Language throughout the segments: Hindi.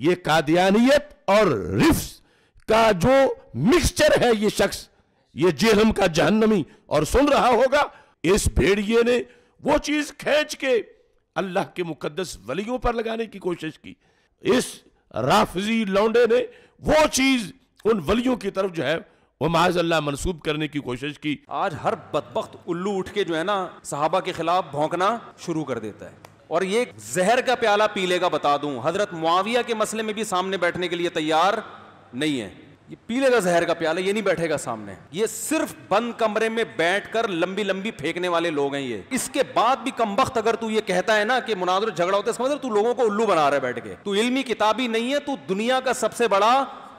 ये कादियानियत और रिफ्स का जो मिक्सचर है ये शख्स ये जेहम का जहन्नमी और सुन रहा होगा इस भेड़िए ने वो चीज खींच के अल्लाह के मुकद्दस वलियों पर लगाने की कोशिश की इस राफजी लौंडे ने वो चीज उन वलियों की तरफ जो है वो माज अल्लाह मनसूब करने की कोशिश की आज हर बदबخت उल्लू उठ के जो है ना साहबा के खिलाफ भौंकना शुरू कर देता है और ये जहर का प्याला पी लेगा बता दूं हजरत मुआविया के मसले में भी सामने बैठने के लिए तैयार नहीं है ये पी लेगा जहर का प्याला ये नहीं बैठेगा सामने ये सिर्फ बंद कमरे में बैठ कर लंबी लंबी फेंकने वाले लोग हैं ये इसके बाद भी कम वक्त अगर तू ये कहता है ना कि मुनादर झगड़ा होता है समझ तू लोगों को उल्लू बना रहा है बैठ के तू इल्मी किताबी नहीं है तू दुनिया का सबसे बड़ा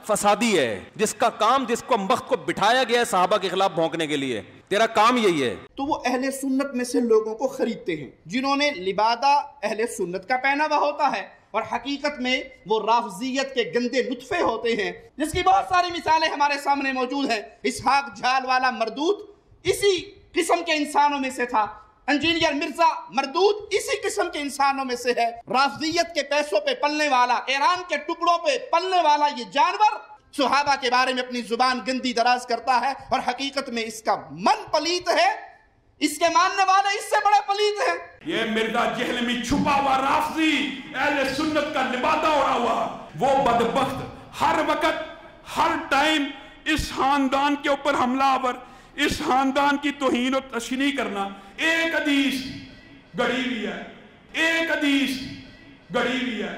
फसादी है जिसका काम जिसको मख्त को बिठाया गया है साहबा के खिलाफ भोंकने के लिए तेरा काम यही है तो वो अहले सुन्नत में से लोगों को खरीदते हैं जिन्होंने लिबादा अहले सुन्नत का पहनावा होता है और हकीकत में वो राफजियत के गंदे लुत्फे होते हैं जिसकी बहुत सारी मिसालें हमारे सामने मौजूद है इसहाक झाल वाला मरदूत इसी किस्म के इंसानों में से था इंजीनियर मिर्जा मरदूद इसी किस्म के इंसानों में से है राफजियत के पैसों पे पलने वाला ईरान के टुकड़ों पे पलने वाला ये जानवर सुहाबा के बारे में अपनी जुबान गंदी दराज करता है और हकीकत में इसका मन पलीत है इसके मानने वाले इससे बड़े पलीत है ये मिर्जा जहल में छुपा हुआ राफजी अहले सुन्नत का लिबादा उड़ा हुआ वो बदबख्त हर वक्त हर टाइम इस खानदान के ऊपर हमलावर इस खानदान की तोहन और तशनी करना एक हदीस गड़ी भी है एक हदीस गड़ी भी है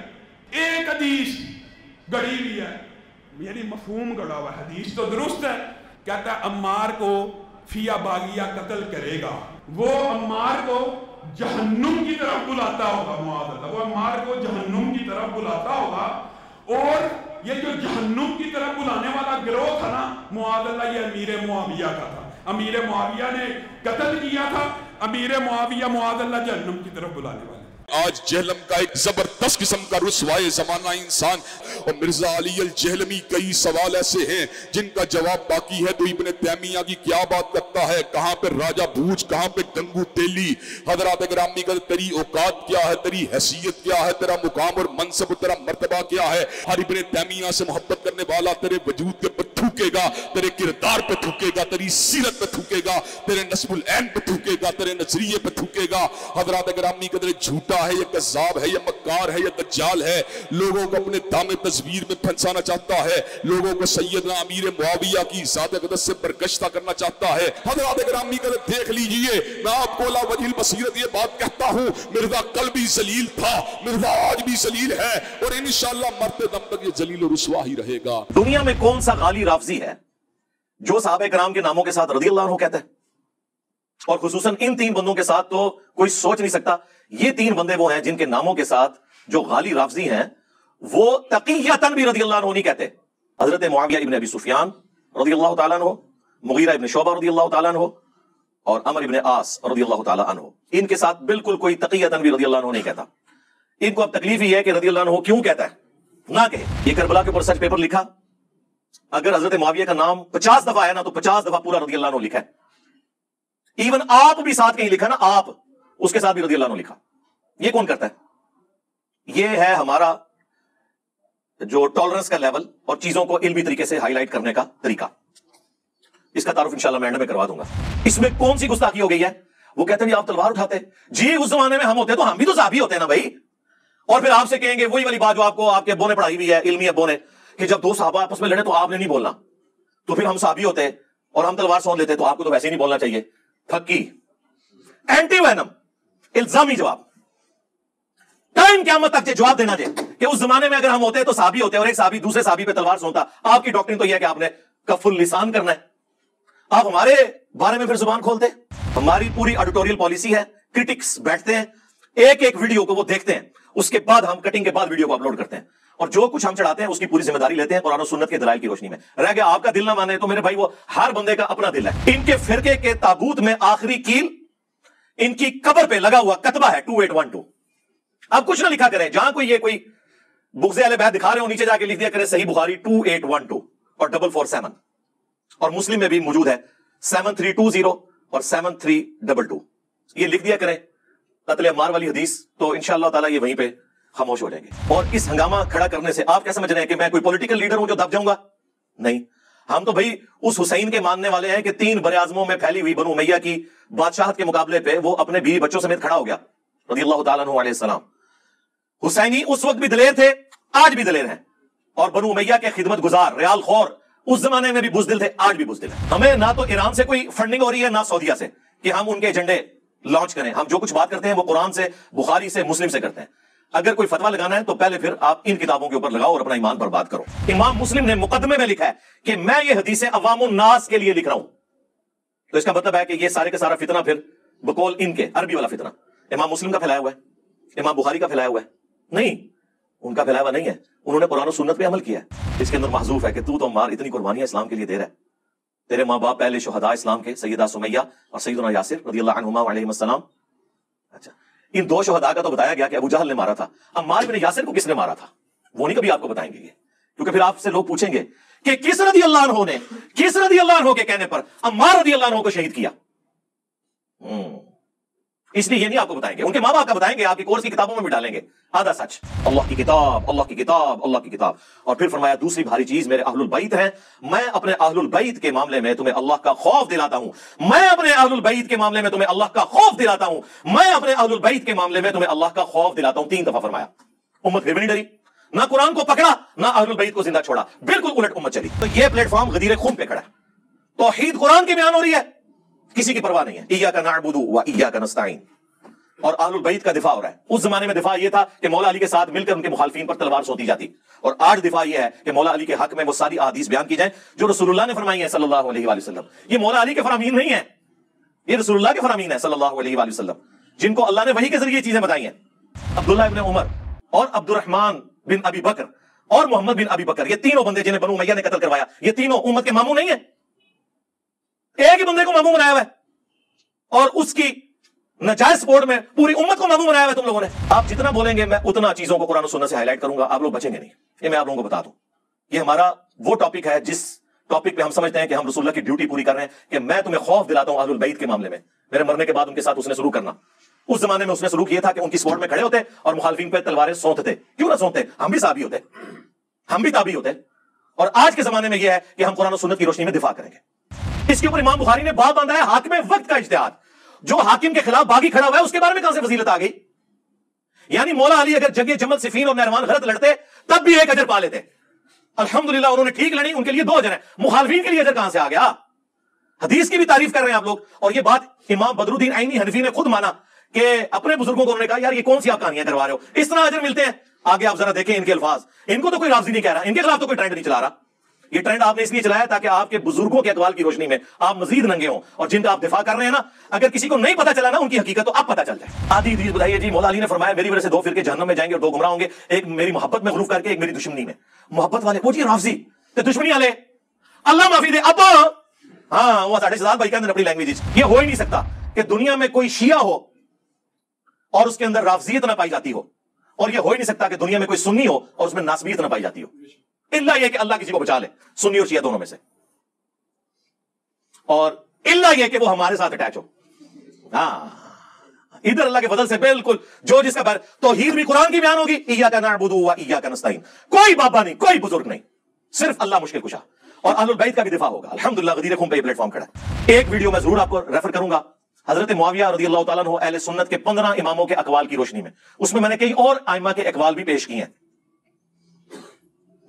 एक हदीस गड़ी भी है यानी मफहूम गड़ा हुआ हदीस तो दुरुस्त है कहता है अम्मार को फिया बागिया कत्ल करेगा वो अम्मार को जहन्नुम की तरफ बुलाता होगा मुआवजा वो अम्मार को जहन्नुम की तरफ बुलाता होगा और ये जो जहन्नुम की तरफ बुलाने वाला गिरोह था ना मुआवजा ये अमीर मुआविया का था अमीर मुआविया ने कत्ल किया था अमीर मुआविया मुआदल्ला जहनम की तरफ बुलाने वाले आज जहलम का एक जबरदस्त किस्म का रुसवाए जमाना इंसान और मिर्जा अली अल जहलमी कई सवाल ऐसे हैं जिनका जवाब बाकी है तो इबन तैमिया की क्या बात करता है कहां पे राजा भूज कहां पे गंगू तेली हजरात ग्रामी का तेरी औकात क्या है तेरी हैसियत क्या है तेरा मुकाम और मनसब तेरा मरतबा क्या है हर इबन तैमिया से मोहब्बत करने वाला तेरे वजूद के थूकेगा तेरे किरदार पे थूकेगा तेरी सीरत पे थूकेगा तेरे नस्बुल ऐन पे थूकेगा तेरे नजरिए पे थूकेगा हजरात ग्रामी कदरे झूठा है या कजाब है या मक्कार है या दज्जाल है लोगों को अपने दामे तस्वीर में फंसाना चाहता है लोगों को सैदना अमीर मुआविया की ज्यादा कदर से बरगश्ता करना चाहता है हजरात ग्रामी कदर देख लीजिए मैं आपको ला वजील बसीरत ये बात कहता हूँ मिर्जा कल भी जलील था मिर्जा आज भी जलील है और इन मरते दम तक ये जलील और रुसवा ही रहेगा दुनिया में कौन सा खाली रास्ता हाफजी है जो साहब कराम के नामों के साथ रदी अल्लाह कहते हैं और खसूसन इन तीन बंदों के साथ तो कोई सोच नहीं सकता ये तीन बंदे वो हैं जिनके नामों के साथ जो गाली राफजी हैं वो तकीयतन भी रदी अल्लाह नहीं कहते हजरत मुआविया इबन अबी सुफियान रदी अल्लाह तु मुगीरा इबन शोबा रदी अल्लाह तु और अमर इबन आस रदी अल्लाह तु इनके साथ बिल्कुल कोई तकीयतन भी रदी अल्लाह नहीं कहता इनको अब तकलीफ ही है कि रदी अल्लाह क्यों कहता है ना कहे ये करबला के ऊपर सच पेपर लिखा अगर हजरत माविया का नाम पचास दफा है ना तो पचास दफा पूरा रदी अल्लाह लिखा है इवन आप भी साथ कहीं लिखा ना आप उसके साथ भी रदी अल्लाह लिखा ये कौन करता है ये है हमारा जो टॉलरेंस का लेवल और चीजों को इलमी तरीके से हाईलाइट करने का तरीका इसका तारुफ इन मैं एंड में करवा दूंगा इसमें कौन सी गुस्ताखी हो गई है वो कहते हैं आप तलवार उठाते जी उस जमाने में हम होते तो हम भी तो साहब होते हैं ना भाई और फिर आपसे कहेंगे वही वाली बात जो आपको आपके अबो ने पढ़ाई हुई है इलमी अबो ने कि जब दो साहबा आपस में लड़े तो आपने नहीं बोलना तो फिर हम साबी होते और हम तलवार सौन लेते तो आपको तो वैसे ही नहीं बोलना चाहिए थक्की एंटी वैनम इल्जामी जवाब टाइम क्या मत तक जवाब देना दे कि उस जमाने में अगर हम होते तो साबी होते और एक साबी दूसरे साबी पे तलवार सोता आपकी डॉक्ट्रिन तो यह है कि आपने कफुल निशान करना है आप हमारे बारे में फिर जुबान खोलते हमारी पूरी ऑडिटोरियल पॉलिसी है क्रिटिक्स बैठते हैं एक एक वीडियो को वो देखते हैं उसके बाद हम कटिंग के बाद वीडियो को अपलोड करते हैं और जो कुछ हम चढ़ाते हैं उसकी पूरी जिम्मेदारी लेते हैं और सुन्नत के दलाल की रोशनी में रह गया आपका दिल ना माने तो मेरे भाई वो हर बंदे का अपना दिल है इनके फिरके के ताबूत में आखिरी कील इनकी कबर पे लगा हुआ कतबा है टू एट वन टू अब कुछ ना लिखा करें जहां कोई ये कोई बुग्जे वाले बह दिखा रहे हो नीचे जाके लिख दिया करें सही Bukhari two eight one two और डबल फोर सेवन और मुस्लिम में भी मौजूद है सेवन थ्री टू जीरो और सेवन थ्री डबल टू ये लिख दिया करें कतले मार वाली हदीस तो इनशाला ये वहीं पर खामोश हो जाएंगे और इस हंगामा खड़ा करने से आप क्या समझ रहे हैं कि मैं कोई पॉलिटिकल लीडर हूं जो दब जाऊंगा नहीं हम तो भाई उस हुसैन के मानने वाले हैं कि तीन बड़े आजमों में फैली हुई बनू मैया की बादशाह के मुकाबले पे वो अपने बीवी बच्चों समेत खड़ा हो गया रजी अल्लाह तलाम हुसैनी उस वक्त भी दलेर थे आज भी दलेर हैं और बनू मैया के खिदमत गुजार रियाल खौर उस जमाने में भी बुजदिल थे आज भी बुजदिल हमें ना तो ईरान से कोई फंडिंग हो रही है ना सऊदीया से कि हम उनके एजेंडे लॉन्च करें हम जो कुछ बात करते हैं वो कुरान से बुखारी से मुस्लिम से करते हैं अगर कोई फतवा लगाना है तो पहले फिर आप इन किताबों के ऊपर लगाओ और अपना ईमान पर बात करो इमाम मुस्लिम ने मुकदमे में लिखा है कि मैं ये हदीसें अवाम नास के लिए लिख रहा हूं तो इसका मतलब है कि ये सारे का सारा फितना फिर बकौल इनके अरबी वाला फितना इमाम मुस्लिम का फैलाया हुआ है इमाम बुखारी का फैलाया हुआ है नहीं उनका फैलाया हुआ नहीं है उन्होंने कुरान सुन्नत पे अमल किया है इसके अंदर महजूफ है कि तू तो मार इतनी कुर्बानियां इस्लाम के लिए दे रहा है तेरे माँ बाप पहले शहदा इस्लाम के सैदा सुमैया और सैदना यासिर रजी अच्छा इन दो शहदा का तो बताया गया कि अबू जहल ने मारा था अम्मार बिन यासिर को किसने मारा था वो नहीं कभी आपको बताएंगे क्योंकि फिर आपसे लोग पूछेंगे कि किस रदी अल्लाह ने किस रदी अल्लाह के कहने पर अम्मा रदी अल्लाह को शहीद किया हम्म। इसलिए ये नहीं आपको बताएंगे उनके माँ बाप का बताएंगे आपके कोर्स की किताबों में भी डालेंगे आधा सच अल्लाह की किताब अल्लाह की किताब अल्लाह की किताब और फिर फरमाया दूसरी भारी चीज मेरे अहलुल बैत है मैं अपने बैत के मामले में तुम्हें अल्लाह का खौफ दिलाता हूं मैं अपने बैत के मामले में तुम्हें अल्लाह का खौफ दिलाता हूं मैं अपने बैत के मामले में तुम्हें अल्लाह का खौफ दिलाता हूं तीन दफा फरमाया उम्मत फिर भी नहीं डरी ना कुरान को पकड़ा ना बैत को जिंदा छोड़ा बिल्कुल उलट उम्मत चली तो यह प्लेटफॉर्म गदीर खून पे खड़ा तो कुरान की बयान हो रही है किसी की परवाह नहीं है ईया का नाबुदू व ईया का नस्ताइन और आलुल बैत का दिफा हो रहा है उस जमाने में दिफा यह था कि मौला अली के साथ मिलकर उनके मुखालफी पर तलवार सोती जाती और आज दिफा यह है कि मौला अली के हक में वो सारी आदीस बयान की जाए जो रसूलुल्लाह ने फरमाई है सल्लल्लाहु अलैहि वसल्लम ये मौला अली के फरामीन नहीं है ये रसूलुल्लाह के फरामीन है सल्लल्लाहु अलैहि वसल्लम जिनको अल्लाह ने वही के जरिए चीजें बताई हैं अब्दुल्ला इब्न उमर और अब्दुलरहमान बिन अबी बकर और मोहम्मद बिन अबी बकर ये तीनों बंदे जिन्हें बनू मैया ने कत्ल करवाया ये तीनों उम्मत के मामू नहीं है एक ही बंदे को मामू बनाया हुआ है और उसकी नजायज सपोर्ट में पूरी उम्मत को मामू बनाया हुआ तुम लोगों ने आप जितना बोलेंगे मैं उतना चीजों को कुरान सुनने से हाईलाइट करूंगा आप लोग बचेंगे नहीं ये मैं आप लोगों को बता दू ये हमारा वो टॉपिक है जिस टॉपिक पे हम समझते हैं कि हम रसुल्ला की ड्यूटी पूरी कर रहे हैं कि मैं तुम्हें खौफ दिलाता हूं आजुल बैद के मामले में मेरे मरने के बाद उनके साथ उसने शुरू करना उस जमाने में उसने शुरू किया था कि उनकी स्पोर्ट में खड़े होते और मुखालफिन पे तलवारें सौंतते क्यों ना सौंतते हम भी साबी होते हम भी ताबी होते और आज के जमाने में यह है कि हम कुरान सुनत की रोशनी में दिफा करेंगे इसके ऊपर इमाम बुखारी ने बात बांधा है हाथ में वक्त का इश्तेहार जो हाकिम के खिलाफ बागी खड़ा हुआ है उसके बारे में कहां से फजीलत आ गई यानी मौला अली अगर जगह जमल सिफीन और नरवान गलत लड़ते तब भी एक अजर पा लेते अल्हम्दुलिल्लाह उन्होंने ठीक लड़ी उनके लिए दो अजर है मुखालफी के लिए अजर कहां से आ गया हदीस की भी तारीफ कर रहे हैं आप लोग और ये बात इमाम बदरुद्दीन आईनी हनफी ने खुद माना कि अपने बुजुर्गों को उन्होंने कहा यार ये कौन सी आप कहानियां करवा रहे हो इस तरह अजर मिलते हैं आगे आप जरा देखें इनके अल्फाज इनको तो कोई राजी नहीं कह रहा इनके खिलाफ तो कोई ट्रेंड नहीं चला रहा ये ट्रेंड आपने इसलिए चलाया ताकि आपके बुजुर्गों के अखबार की रोशनी में आप मजीद नंगे हो और जिनका आप दिफा कर रहे हैं ना अगर किसी को नहीं पता चला ना उनकी हकीकत तो आप पता चल जाए आधी चीज बताइए जी मौला अली ने फरमाया मेरी वजह से दो फिर जहनम में जाएंगे और दो गुमराह होंगे एक मेरी मोहब्बत में गुरूफ करके एक मेरी दुश्मनी में मोहब्बत वाले पूछिए राफजी तो दुश्मनी वाले अल्लाह माफी दे अब हाँ वो साढ़े शहजाद भाई के अंदर अपनी लैंग्वेज ये हो ही नहीं सकता कि दुनिया में कोई शिया हो और उसके अंदर राफजियत ना पाई जाती हो और ये हो ही नहीं सकता कि दुनिया में कोई सुन्नी हो और उसमें नासबियत ना पाई जाती हो इल्ला यह कि अल्लाह किसी को बचा ले सुन्नी और शिया दोनों में से और इल्ला यह कि वो हमारे साथ अटैच हो हाँ इधर अल्लाह के फजल से बिल्कुल जो जिसका भर तो हीर भी कुरान की बयान होगी इया का नाबुद हुआ इया का नस्ताइन कोई बाबा नहीं कोई बुजुर्ग नहीं सिर्फ अल्लाह मुश्किल कुशा और अहलुल बैत का भी दिफा होगा अल्हम्दुलिल्लाह गदीर खुम पे प्लेटफार्म खड़ा एक वीडियो मैं जरूर आपको रेफर करूंगा हजरत मुआविया रजी अल्लाह तआला अन्हु अहले सुन्नत के पंद्रह इमामों के अकवाल की रोशनी में उसमें मैंने कई और आइमा के अकवाल भी पेश किए हैं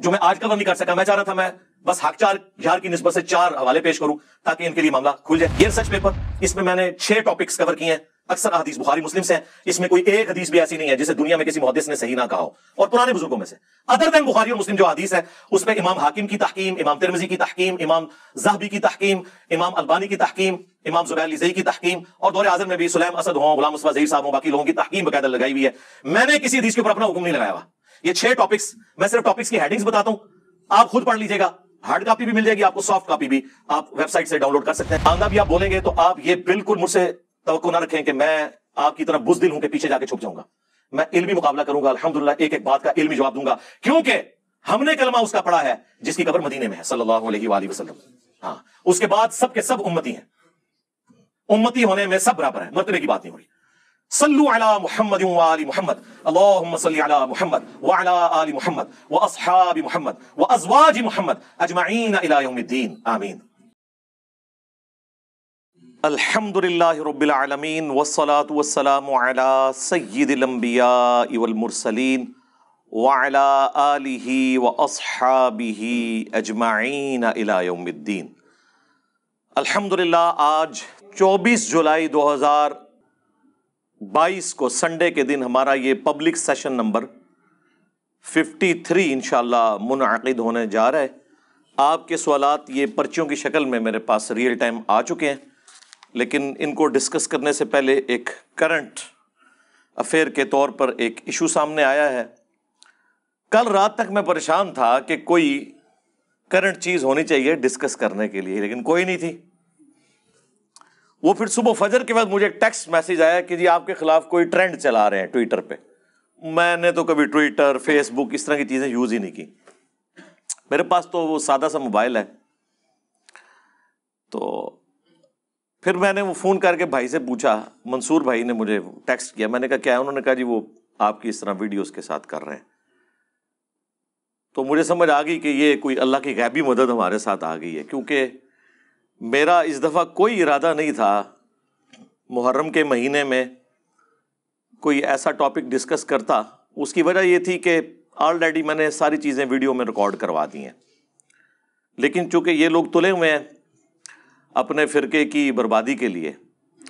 जो मैं आज कवर नहीं कर सका मैं चाह रहा था मैं बस हक चार यार की नस्बत से चार हवाले पेश करूं ताकि इनके लिए मामला खुल जाए ये पेपर इसमें मैंने छह टॉपिक्स कवर किए हैं अक्सर हदीस बुखारी मुस्लिम से इसमें कोई एक हदीस भी ऐसी नहीं है जिसे दुनिया में किसी मुहदस ने सही ना कहा हो और पुराने बुजुर्गों में से अदर दैन बुखारी और मुस्लिम जो हदीस है उसमें इमाम हाकिम की तहकीम इमाम तिरमजी की तहकीम इमाम जहबी की तहकीम इमाम अलबानी की तहकीम इमाम जुबैर जई की तहकीम और दौरे आजम में भी सुलैम असद हों गुलाम मुस्तफ़ा जही साहब हों बाकी लोगों की तहकीम बकायदा लगाई हुई है मैंने किसी हदीस के ऊपर अपना हुक्म नहीं लगाया हुआ ये छह टॉपिक्स मैं सिर्फ टॉपिक्स की हेडिंग्स बताता हूं आप खुद पढ़ लीजिएगा हार्ड कॉपी भी मिल जाएगी आपको सॉफ्ट कॉपी भी आप वेबसाइट से डाउनलोड कर सकते हैं आंदा भी आप बोलेंगे तो आप ये बिल्कुल मुझसे तो ना रखें कि मैं आपकी तरह बुजदिल हूं कि पीछे जाके छुप जाऊंगा मैं इलमी मुकाबला करूंगा अलहमदुल्ला एक एक बात का इलमी जवाब दूंगा क्योंकि हमने कलमा उसका पढ़ा है जिसकी कबर मदीने में है सल्लल्लाहु अलैहि वसल्लम हाँ उसके बाद सबके सब उम्मती हैं उम्मती होने में सब बराबर है मरतबे की बात नहीं हो रही صلوا على محمد وآل محمد اللهم صل على محمد وعلى آل محمد وأصحاب محمد وأزواج محمد أجمعين إلى يوم الدين آمين الحمد لله رب العالمين والصلاة والسلام على سيد الأنبياء والمرسلين وعلى آله وأصحابه أجمعين إلى يوم الدين الحمد لله آج 24 جولائی 2000 22 को संडे के दिन हमारा ये पब्लिक सेशन नंबर 53 थ्री इनशाला मुनद होने जा रहा है आपके सवाल ये पर्चियों की शक्ल में मेरे पास रियल टाइम आ चुके हैं लेकिन इनको डिस्कस करने से पहले एक करंट अफेयर के तौर पर एक इशू सामने आया है कल रात तक मैं परेशान था कि कोई करंट चीज़ होनी चाहिए डिस्कस करने के लिए लेकिन कोई नहीं थी वो फिर सुबह फजर के बाद मुझे एक टेक्स्ट मैसेज आया कि जी आपके खिलाफ कोई ट्रेंड चला रहे हैं ट्विटर पे मैंने तो कभी ट्विटर फेसबुक इस तरह की चीज़ें यूज़ ही नहीं की मेरे पास तो वो सादा सा मोबाइल है तो फिर मैंने वो फ़ोन करके भाई से पूछा मंसूर भाई ने मुझे टेक्स्ट किया मैंने कहा क्या है उन्होंने कहा जी वो आपकी इस तरह वीडियोस के साथ कर रहे हैं तो मुझे समझ आ गई कि ये कोई अल्लाह की गैबी मदद हमारे साथ आ गई है क्योंकि मेरा इस दफ़ा कोई इरादा नहीं था मुहर्रम के महीने में कोई ऐसा टॉपिक डिस्कस करता उसकी वजह ये थी कि ऑलरेडी मैंने सारी चीज़ें वीडियो में रिकॉर्ड करवा दी हैं लेकिन चूंकि ये लोग तुले हुए हैं अपने फ़िरके की बर्बादी के लिए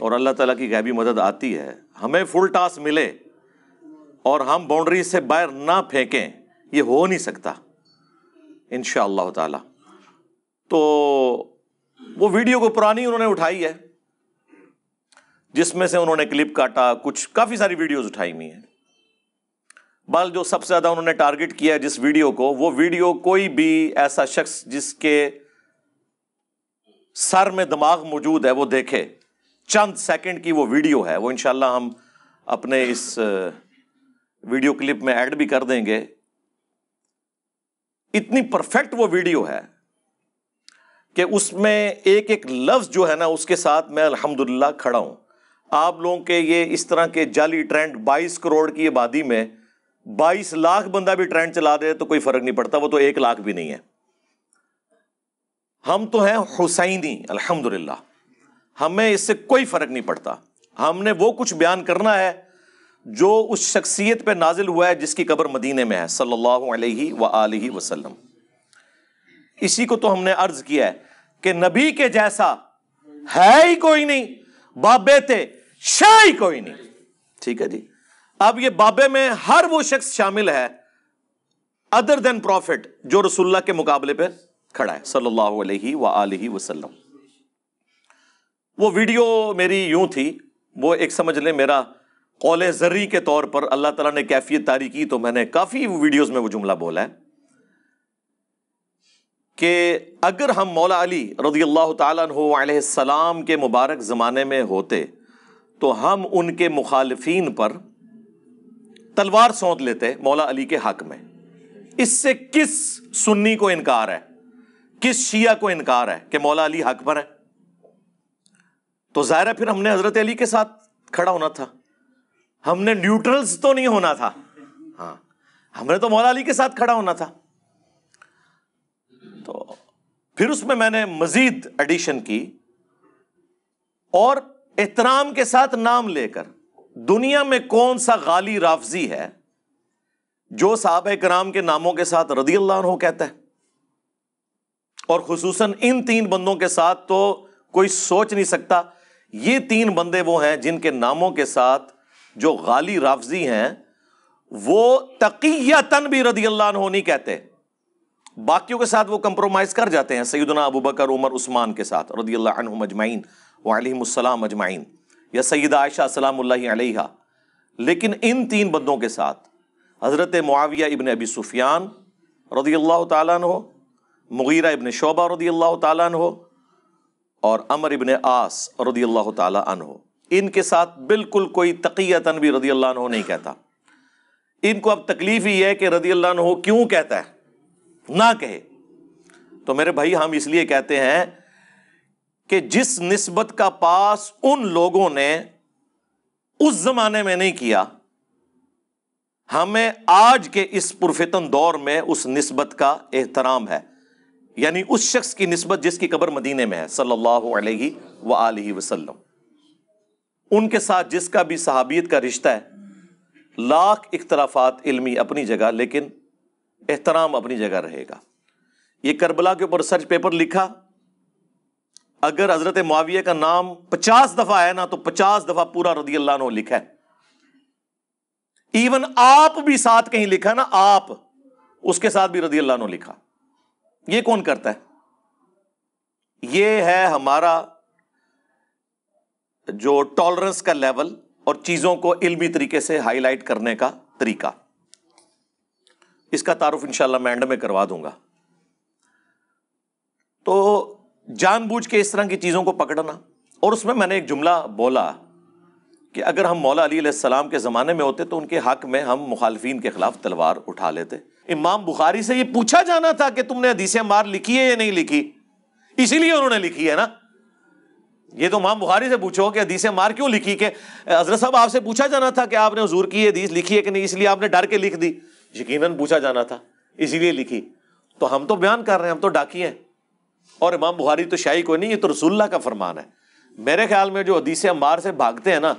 और अल्लाह ताला की गैबी मदद आती है हमें फुल टास मिले और हम बाउंड्री से बाहर ना फेंकें ये हो नहीं सकता इन शाह तो वो वीडियो को पुरानी उन्होंने उठाई है जिसमें से उन्होंने क्लिप काटा कुछ काफी सारी वीडियोस उठाई हुई हैं बल जो सबसे ज्यादा उन्होंने टारगेट किया है जिस वीडियो को वो वीडियो कोई भी ऐसा शख्स जिसके सर में दिमाग मौजूद है वो देखे चंद सेकंड की वो वीडियो है वो इनशाला हम अपने इस वीडियो क्लिप में ऐड भी कर देंगे इतनी परफेक्ट वो वीडियो है कि उसमें एक एक लफ्ज़ जो है ना उसके साथ मैं अल्हम्दुलिल्लाह खड़ा हूँ आप लोगों के ये इस तरह के जाली ट्रेंड 22 करोड़ की आबादी में 22 लाख बंदा भी ट्रेंड चला दे तो कोई फ़र्क नहीं पड़ता वो तो एक लाख भी नहीं है हम तो हैं हुसैनी अल्हम्दुलिल्लाह हमें इससे कोई फ़र्क नहीं पड़ता हमने वो कुछ बयान करना है जो उस शख्सियत पे नाजिल हुआ है जिसकी कब्र मदीने में है सल्ला वसलम इसी को तो हमने अर्ज़ किया है कि नबी के जैसा है ही कोई नहीं बाबे थे शाह ही कोई नहीं ठीक है जी अब ये बाबे में हर वो शख्स शामिल है अदर देन प्रॉफिट जो रसुल्ला के मुकाबले पे खड़ा है सल्लल्लाहु अलैहि व वसल्लम वो वीडियो मेरी यूं थी वो एक समझ लें मेरा कौले जर्री के तौर पर अल्लाह ताला ने कैफियत तारी की तो मैंने काफ़ी वीडियोस में वो जुमला बोला है कि अगर हम मौला अली रजी अल्लाह तसलाम के मुबारक ज़माने में होते तो हम उनके मुखालफी पर तलवार सौंध लेते मौला अली के हक में इससे किस सुन्नी को इनकार है किस शिया को इनकार है कि मौला अली हक पर है तो ज़ाहिर है फिर हमने हज़रत अली के साथ खड़ा होना था हमने न्यूट्रल्स तो नहीं होना था हाँ हमने तो मौला अली के साथ खड़ा होना था फिर उसमें मैंने मजीद एडिशन की और एहतराम के साथ नाम लेकर दुनिया में कौन सा गाली राफजी है जो साहब कराम के नामों के साथ रदी अल्लाह कहता है और खसूस इन तीन बंदों के साथ तो कोई सोच नहीं सकता ये तीन बंदे वो हैं जिनके नामों के साथ जो गाली राफजी हैं वो तन भी रदी अल्लाह नहीं कहते बाकियों के साथ वो कंप्रोमाइज़ कर जाते हैं सईदना अबू बकर उमर उस्मान के साथ रदी अल्लाम अजमाइन वालमसम अजमाइन या सईद आयशा सलाम लेकिन इन तीन बंदों के साथ हज़रत मुआविया इबन अबी सुफियान रदी अल्लाह हो मुगीरा इबन शोबा रदी अल्लाह हो और अमर इबन आस रदी अल्लाह तन हो इनके साथ बिल्कुल कोई तकीयता भी रदी अल्लाह नहीं कहता इनको अब तकलीफ़ ही है कि रदी अल्लाह क्यों कहता है ना कहे तो मेरे भाई हम इसलिए कहते हैं कि जिस निस्बत का पास उन लोगों ने उस जमाने में नहीं किया हमें आज के इस पुरफितन दौर में उस नस्बत का एहतराम है यानी उस शख्स की नस्बत जिसकी कब्र मदीने में है सल्लल्लाहु अलैहि व वसल्लम उनके साथ जिसका भी सहाबियत का रिश्ता है लाख इख्तलाफात इल्मी अपनी जगह लेकिन एहतराम अपनी जगह रहेगा ये करबला के ऊपर रिसर्च पेपर लिखा अगर हजरत माविया का नाम पचास दफा है ना तो पचास दफा पूरा रदी अल्लाह लिखा है इवन आप भी साथ कहीं लिखा ना आप उसके साथ भी रदी अल्लाह लिखा ये कौन करता है ये है हमारा जो टॉलरेंस का लेवल और चीजों को इल्मी तरीके से हाईलाइट करने का तरीका इसका तारुफ इंशाल्लाह मैं एंड में करवा दूंगा तो जानबूझ के इस तरह की चीज़ों को पकड़ना और उसमें मैंने एक जुमला बोला कि अगर हम मौला अली सलाम के ज़माने में होते तो उनके हक में हम मुखालफी के ख़िलाफ़ तलवार उठा लेते इमाम बुखारी से ये पूछा जाना था कि तुमने हदीस मार लिखी है या नहीं लिखी इसीलिए उन्होंने लिखी है ना ये तो इमाम बुखारी से पूछो कि हदीस मार क्यों लिखी कि हजरत साहब आपसे पूछा जाना था कि आपने हजूर की हदीस लिखी है कि नहीं इसलिए आपने डर के लिख दी यकीनन पूछा जाना था इसीलिए लिखी तो हम तो बयान कर रहे हैं हम तो डाकी हैं और इमाम बुहारी तो शाही कोई नहीं ये तो रसुल्ला का फरमान है मेरे ख्याल में जो हदीस अम्बार से भागते हैं ना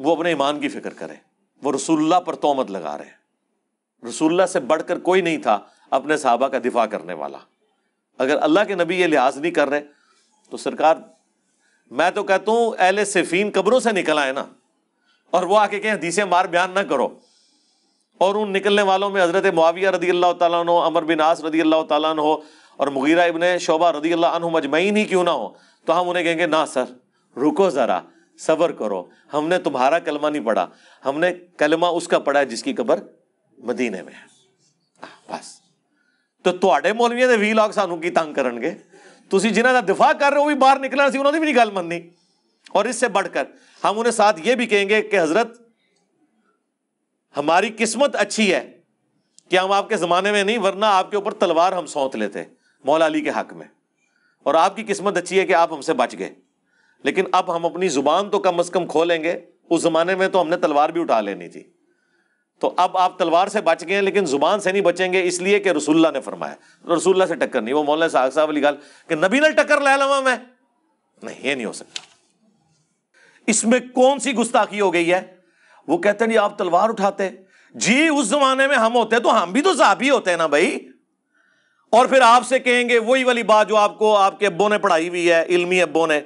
वो अपने ईमान की फिक्र करें वो रसुल्ला पर तोमत लगा रहे हैं रसुल्ला से बढ़कर कोई नहीं था अपने साहबा का दिफा करने वाला अगर अल्लाह के नबी ये लिहाज नहीं कर रहे तो सरकार मैं तो कहता हूं अहल सिफीन कब्रों से निकल आए ना और वो आके कहें हदीसें मार बयान ना करो और उन निकलने वालों में हज़रत मुआविया रदी अल्लाह तन हो अमर बिन आस रदी अल्लाह तन हो और मुगीरा इबन शोबा रदी अल्लाह मजमैन ही क्यों ना हो तो हम उन्हें कहेंगे ना सर रुको ज़रा सबर करो हमने तुम्हारा कलमा नहीं पढ़ा हमने कलमा उसका पढ़ा है जिसकी कबर मदीने में है बस तो थोड़े ਮੌਲਵੀਆਂ ਦੇ वी लॉग सू की तंग करे ਤੁਸੀਂ ਜਿਨ੍ਹਾਂ का दिफा कर रहे हो भी बाहर निकलना ਸੀ उन्होंने भी नहीं गल मननी और इससे बढ़कर हम उन्हें साथ ये भी कहेंगे कि हज़रत हमारी किस्मत अच्छी है कि हम आपके ज़माने में नहीं वरना आपके ऊपर तलवार हम सौंत लेते मौला अली के हक में और आपकी किस्मत अच्छी है कि आप हमसे बच गए लेकिन अब हम अपनी ज़ुबान तो कम अज़ कम खोलेंगे उस ज़माने में तो हमने तलवार भी उठा लेनी थी तो अब आप तलवार से बच गए लेकिन ज़ुबान से नहीं बचेंगे इसलिए कि रसुल्ला ने फरमाया तो रसुल्ला से टक्कर नहीं वो मौल साहब साहब अली गाल कि नबी ने टक्कर ला लवा मैं नहीं ये नहीं हो सकता इसमें कौन सी गुस्ताखी हो गई है वो कहते नहीं आप तलवार उठाते जी उस जमाने में हम होते तो हम भी तो साहबी होते हैं ना भाई और फिर आपसे कहेंगे वही वाली बात जो आपको आपके अब्बों ने पढ़ाई हुई है इल्मी अब्बों ने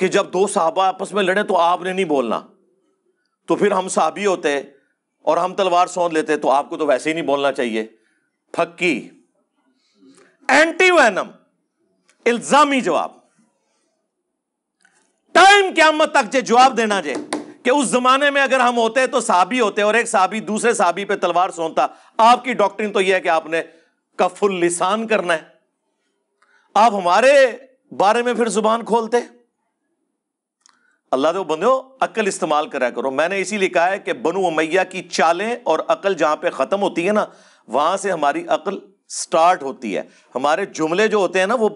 कि जब दो साहबा आपस में लड़े तो आपने नहीं बोलना तो फिर हम साहबी होते और हम तलवार सौंध लेते तो आपको तो वैसे ही नहीं बोलना चाहिए फक्की एंटीवैनम इल्जामी जवाब टाइम क्या मत तक जे जवाब देना जे कि उस जमाने में अगर हम होते तो साबी होते और एक साबी दूसरे साबी पे तलवार सोनता आपकी डॉक्ट्रिन तो यह है कि आपने कफुल लिसान करना है आप हमारे बारे में फिर जुबान खोलते अल्लाह तो बंदो अकल इस्तेमाल करा करो मैंने इसीलिए कहा है कि बनु मैया की चालें और अकल जहां पे ख़त्म होती है ना वहां से हमारी अकल स्टार्ट होती है हमारे जुमले जो होते हैं ना वो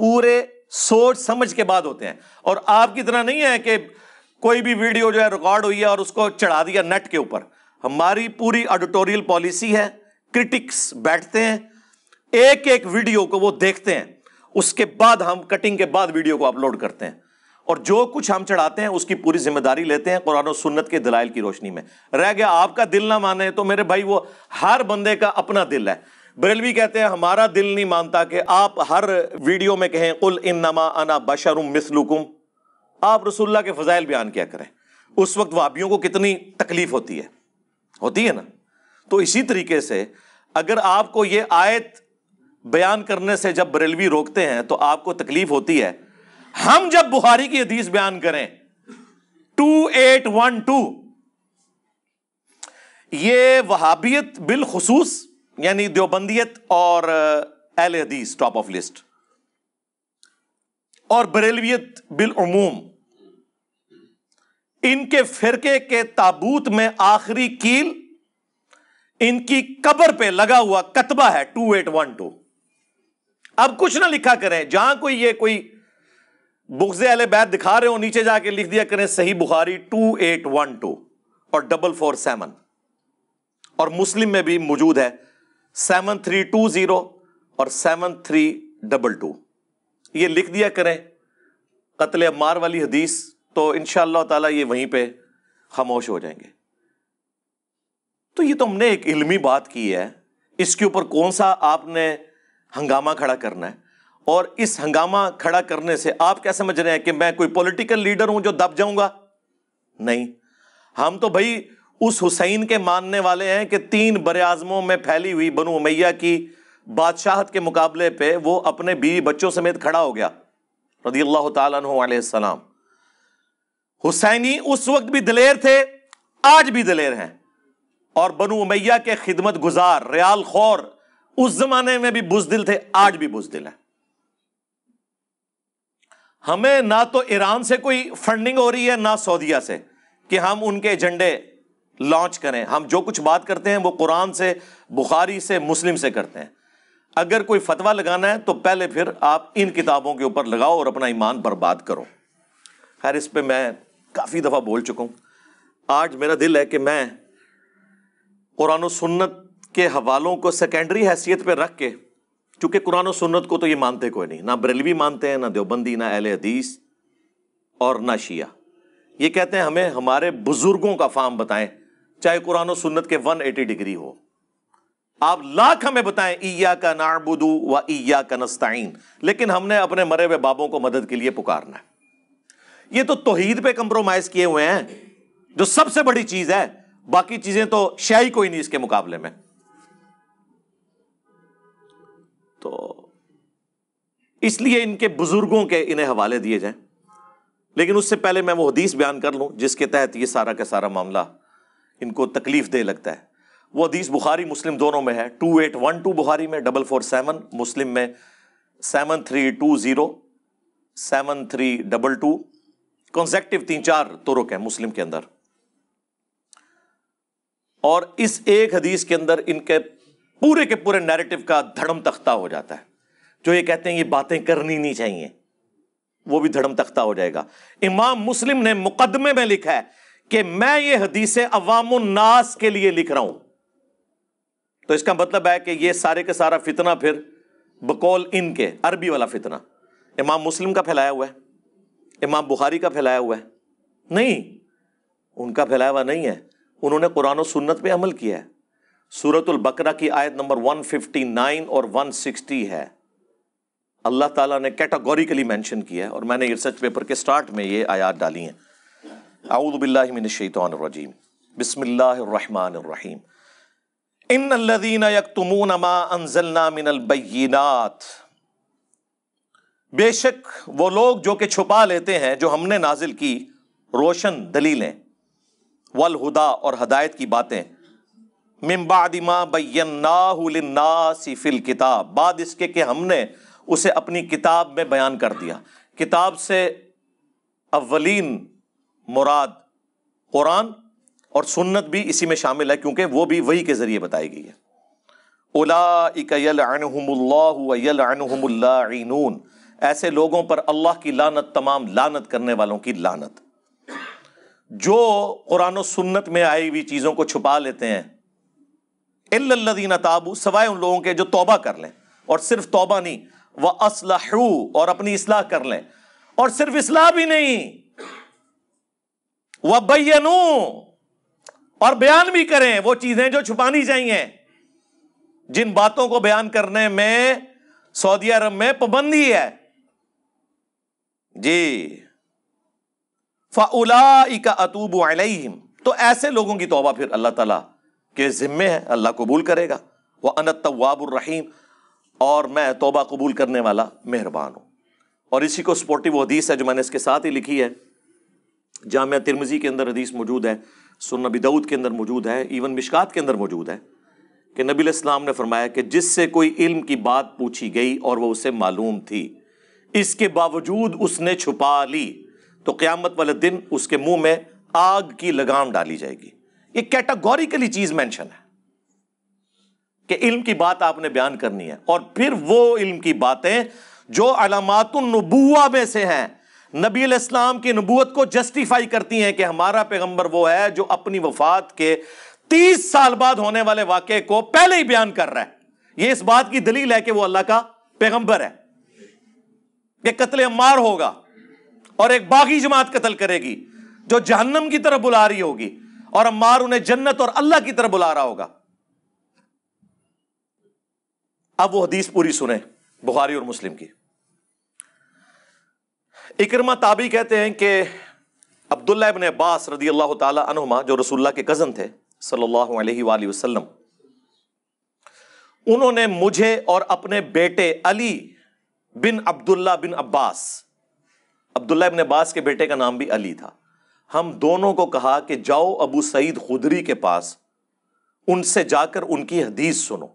पूरे सोच समझ के बाद होते हैं और आपकी तरह नहीं है कि कोई भी वीडियो जो है रिकॉर्ड हुई है और उसको चढ़ा दिया नेट के ऊपर हमारी पूरी ऑडिटोरियल पॉलिसी है क्रिटिक्स बैठते हैं एक एक वीडियो को वो देखते हैं उसके बाद हम कटिंग के बाद वीडियो को अपलोड करते हैं और जो कुछ हम चढ़ाते हैं उसकी पूरी जिम्मेदारी लेते हैं कुरान सुन्नत के दलाइल की रोशनी में रह गया आपका दिल ना माने तो मेरे भाई वो हर बंदे का अपना दिल है बरेलवी कहते हैं हमारा दिल नहीं मानता कि आप हर वीडियो में कहें कुल इन नमा अना बशरुम मिसलुकुम आप रसुल्ला के फ़जाइल बयान क्या करें उस वक्त वाबियों को कितनी तकलीफ होती है होती है ना तो इसी तरीके से अगर आपको ये आयत बयान करने से जब बरेलवी रोकते हैं तो आपको तकलीफ होती है हम जब बुखारी की हदीस बयान करें टू एट वन टू ये वहाबियत बिलखसूस यानी देवबंदियत और एल हदीस टॉप ऑफ लिस्ट और बरेलवियत बिलूम इनके फिरके के ताबूत में आखिरी कील इनकी कबर पे लगा हुआ कतबा है टू एट वन टू अब कुछ ना लिखा करें जहां कोई ये कोई बुग्जे वाले बैत दिखा रहे हो नीचे जाके लिख दिया करें सही Bukhari two eight one two और डबल फोर सेवन और मुस्लिम में भी मौजूद है सेवन थ्री टू जीरो और सेवन थ्री डबल टू ये लिख दिया करें कतले अमार वाली हदीस तो इन ताला ये वहीं पे खामोश हो जाएंगे तो ये तो हमने एक इल्मी बात की है इसके ऊपर कौन सा आपने हंगामा खड़ा करना है और इस हंगामा खड़ा करने से आप क्या समझ रहे हैं कि मैं कोई पॉलिटिकल लीडर हूं जो दब जाऊंगा नहीं हम तो भाई उस हुसैन के मानने वाले हैं कि तीन बरेआजमों में फैली हुई बनु मैया की बादशाहत के मुकाबले पे वो अपने बीवी बच्चों समेत खड़ा हो गया रदी अल्लाह सलाम हुसैनी उस वक्त भी दलेर थे आज भी दलेर हैं और बनु उमैया के खिदमत गुजार रियाल खौर उस जमाने में भी बुजदिल थे आज भी बुजदिल हैं हमें ना तो ईरान से कोई फंडिंग हो रही है ना सऊदिया से कि हम उनके एजेंडे लॉन्च करें हम जो कुछ बात करते हैं वो कुरान से बुखारी से मुस्लिम से करते हैं अगर कोई फतवा लगाना है तो पहले फिर आप इन किताबों के ऊपर लगाओ और अपना ईमान बर्बाद करो खैर इस पर मैं काफ़ी दफ़ा बोल चुका हूँ आज मेरा दिल है कि मैं कुरान सुन्नत के हवालों को सेकेंडरी हैसियत पर रख के चूँकि कुरान सुन्नत को तो ये मानते कोई नहीं ना बरेलवी मानते हैं ना देवबंदी ना अहल हदीस और ना शिया ये कहते हैं हमें हमारे बुज़ुर्गों का फार्म बताएं चाहे कुरान सुन्नत के 180 डिग्री हो आप लाख हमें बताएं ईया का नाबुदू व ईया का नस्ताइन लेकिन हमने अपने मरे हुए बाबों को मदद के लिए पुकारना है ये तो तोहीद पे कंप्रोमाइज किए हुए हैं जो सबसे बड़ी चीज है बाकी चीजें तो शाही कोई नहीं इसके मुकाबले में तो इसलिए इनके बुजुर्गों के इन्हें हवाले दिए जाएं लेकिन उससे पहले मैं वो हदीस बयान कर लूं जिसके तहत ये सारा का सारा मामला इनको तकलीफ दे लगता है वो हदीस बुखारी मुस्लिम दोनों में है two eight one two Bukhari में डबल फोर सेवन मुस्लिम में seven three two zero seven three double two कंजेक्टिव तीन चार तुरुक हैं मुस्लिम के अंदर और इस एक हदीस के अंदर इनके पूरे के पूरे नैरेटिव का धड़म तख्ता हो जाता है जो ये कहते हैं ये बातें करनी नहीं चाहिए वो भी धड़म तख्ता हो जाएगा इमाम मुस्लिम ने मुकदमे में लिखा है कि मैं ये अवाम अवामनास के लिए लिख रहा हूं तो इसका मतलब है कि ये सारे के सारा फितना फिर बकौल इनके अरबी वाला फितना इमाम मुस्लिम का फैलाया हुआ है इमाम बुखारी का फैलाया हुआ है नहीं उनका फैलाया हुआ नहीं है उन्होंने कुरान और सुन्नत पे अमल किया है सूरतुल बकरा की आयत नंबर 159 और 160 है अल्लाह ताला ने कैटागोरिकली मेंशन किया है और मैंने रिसर्च पेपर के स्टार्ट में ये आयात डाली हैं आउदबिल्लिमिनशैतरजीम बिस्मिल्लाम इन अल्लदीन यकतमून अमा अनजलना मिनल बैनात बेशक वो लोग जो कि छुपा लेते हैं जो हमने नाजिल की रोशन दलीलें वल हुदा और हदायत की बातें मिम्बादिमा बैनासिफिल किताब बाद इसके कि हमने उसे अपनी किताब में बयान कर दिया किताब से अवलिन मुराद कुरान और सुन्नत भी इसी में शामिल है क्योंकि वो भी वही के ज़रिए बताई गई है उला इकयल अनहमुल्लाहमुल्लानून ऐसे लोगों पर अल्लाह की लानत तमाम लानत करने वालों की लानत जो कुरान सुन्नत में आई हुई चीज़ों को छुपा लेते हैं इल्लदीन ताबू सवाए उन लोगों के जो तोबा कर लें और सिर्फ तोबा नहीं वह असलहू और अपनी इसलाह कर लें और सिर्फ इसलाह भी नहीं वह बैनू और बयान भी करें वो चीज़ें जो छुपानी चाहिए जिन बातों को बयान करने में सऊदी अरब में पाबंदी है जी फ़ाउलाइका अतूब अलैहिम तो ऐसे लोगों की तोबा फिर अल्लाह तला के ज़िम्मे है अल्लाह कबूल करेगा वह अनत रहीम और मैं तोबा कबूल करने वाला मेहरबान हूं और इसी को सपोर्टिव हदीस है जो मैंने इसके साथ ही लिखी है जाम तिरमजी के अंदर हदीस मौजूद है सुन नबी दऊद के अंदर मौजूद है इवन मिशकात के अंदर मौजूद है कि नबी इस्लाम ने फरमाया कि जिससे कोई इल्म की बात पूछी गई और वह उसे मालूम थी इसके बावजूद उसने छुपा ली तो क़्यामत वाले दिन उसके मुंह में आग की लगाम डाली जाएगी ये कैटेगोरिकली चीज़ मेंशन है कि इल्म की बात आपने बयान करनी है और फिर वो इल्म की बातें जो अलामतुलनबुआ में से हैं नबी इस्लाम की नबूत को जस्टिफाई करती हैं कि हमारा पैगंबर वो है जो अपनी वफात के तीस साल बाद होने वाले वाक्य को पहले ही बयान कर रहा है ये इस बात की दलील है कि वो अल्लाह का पैगंबर है कि कत्ल मार होगा और एक बागी जमात कत्ल करेगी जो जहन्नम की तरफ बुला रही होगी और अम्मार उन्हें जन्नत और अल्लाह की तरफ बुला रहा होगा अब वो हदीस पूरी सुने बुखारी और मुस्लिम की इकरमा ताबी कहते हैं कि अब्दुल्ला इबन अब्बास रदी अल्लाह तहुमा जो रसुल्ला के कज़न थे सल्लल्लाहु अलैहि वसल्लम उन्होंने मुझे और अपने बेटे अली बिन अब्दुल्ला बिन अब्बास अब्दुल्ला बिन अब्बास के बेटे का नाम भी अली था हम दोनों को कहा कि जाओ अबू सईद खुदरी के पास उनसे जाकर उनकी हदीस सुनो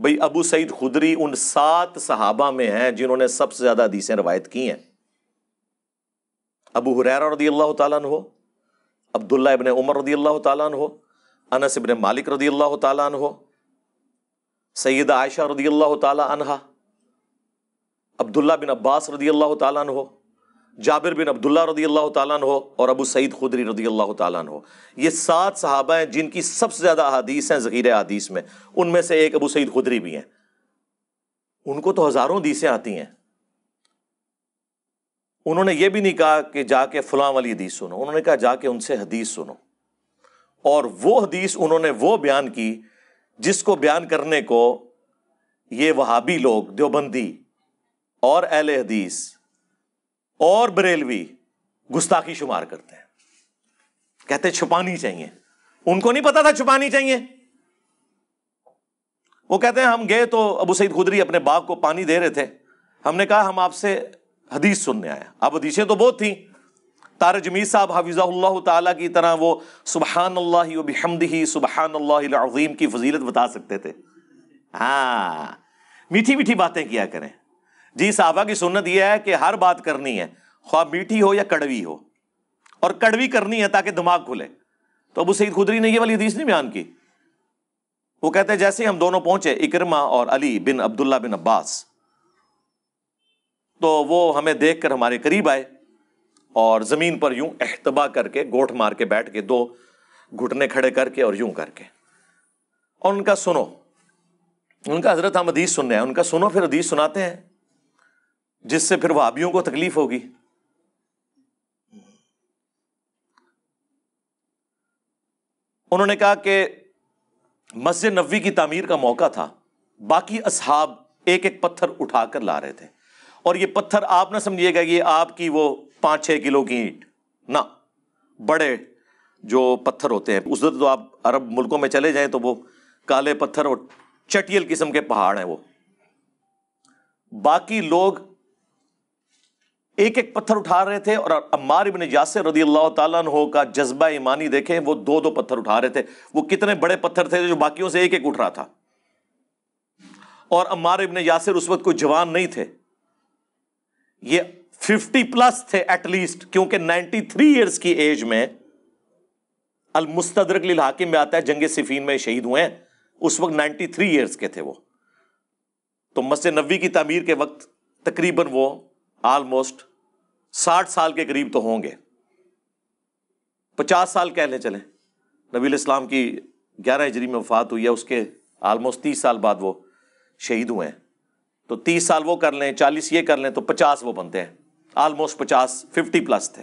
भाई अबू सईद खुदरी उन सात सहाबा में हैं जिन्होंने सबसे ज्यादा हदीसें रवायत की हैं अबू हुरैरा रदी अल्लाह तन हो अब्दुल्ला इबन उमर रदी अल्लाह तन हो अनस इबन मालिक रदी अल्लाह तन हो सैदा आयशा रदी अल्लाह तला अब्दुल्ला बिन अब्बास रदी अल्लाह तन हो जाबिर बिन अब्दुल्ला रदी अल्लाह तन हो और अबू सईद खुदरी रदी अल्लाह तन हो ये सात सहाबा हैं जिनकी सबसे ज़्यादा अदीस हैं ज़ख़ीर अदीस में उनमें से एक अबू सईद खुदरी भी हैं उनको तो हज़ारों हदीसें आती हैं उन्होंने ये भी नहीं कहा कि जाके फलां वाली हदीस सुनो उन्होंने कहा जाके उनसे हदीस सुनो और वो हदीस उन्होंने वो बयान की जिसको बयान करने को ये वहाबी लोग देवबंदी और एल हदीस और बरेलवी गुस्ताखी शुमार करते हैं कहते छुपानी चाहिए उनको नहीं पता था छुपानी चाहिए वो कहते हैं हम गए तो अबू सईद खुदरी अपने बाप को पानी दे रहे थे हमने कहा हम आपसे हदीस सुनने आए अब हदीसें तो बहुत थी तार जमीर साहब हाफिज़ा ताला की तरह वो सुबहान अल्लाहमद ही सुबहान अल्लाम की फजीलत बता सकते थे हाँ मीठी मीठी बातें किया करें जी साहबा की सुन्नत यह है कि हर बात करनी है ख्वाब मीठी हो या कड़वी हो और कड़वी करनी है ताकि दिमाग खुले तो अबू सईद खुदरी ने ये वाली हदीस नहीं बयान की वो कहते हैं जैसे हम दोनों पहुंचे इकरमा और अली बिन अब्दुल्ला बिन अब्बास तो वो हमें देखकर हमारे करीब आए और ज़मीन पर यूं एहतबा करके गोठ मार के बैठ के दो घुटने खड़े करके और यूं करके और उनका सुनो उनका हजरत हम हदीस सुनने हैं उनका सुनो फिर हदीस सुनाते हैं जिससे फिर वाबियों को तकलीफ होगी उन्होंने कहा कि मस्जिद नबी की तामीर का मौका था बाकी असहाब एक एक पत्थर उठाकर ला रहे थे और ये पत्थर आप ना समझिएगा ये आपकी वो पांच छह किलो की ईट ना बड़े जो पत्थर होते हैं उस तो आप अरब मुल्कों में चले जाएं तो वो काले पत्थर और चटियल किस्म के पहाड़ हैं वो बाकी लोग एक एक पत्थर उठा रहे थे और अम्मार इबन यासर रदी अल्लाह तहो का जज्बा ईमानी देखें वो दो दो पत्थर उठा रहे थे वो कितने बड़े पत्थर थे जो बाकियों से एक एक उठ रहा था और अम्मार इबन यासर उस वक्त कोई जवान नहीं थे ये 50 प्लस थे एटलीस्ट क्योंकि 93 थ्री ईयर्स की एज में अल मुस्तदरक लिल हाकिम में आता है जंगे सिफीन में शहीद हुए उस वक्त नाइनटी थ्री ईयर्स के थे वो तो मस्जिद नबी की तमीर के वक्त तकरीबन वो ऑलमोस्ट साठ साल के करीब तो होंगे पचास साल कहले चले नबील इस्लाम की ग्यारह हिजरी में वफात हुई है उसके आलमोस्ट तीस साल बाद वो शहीद हुए हैं तो तीस साल वो कर लें चालीस ये कर लें तो पचास वो बनते हैं आलमोस्ट पचास फिफ्टी प्लस थे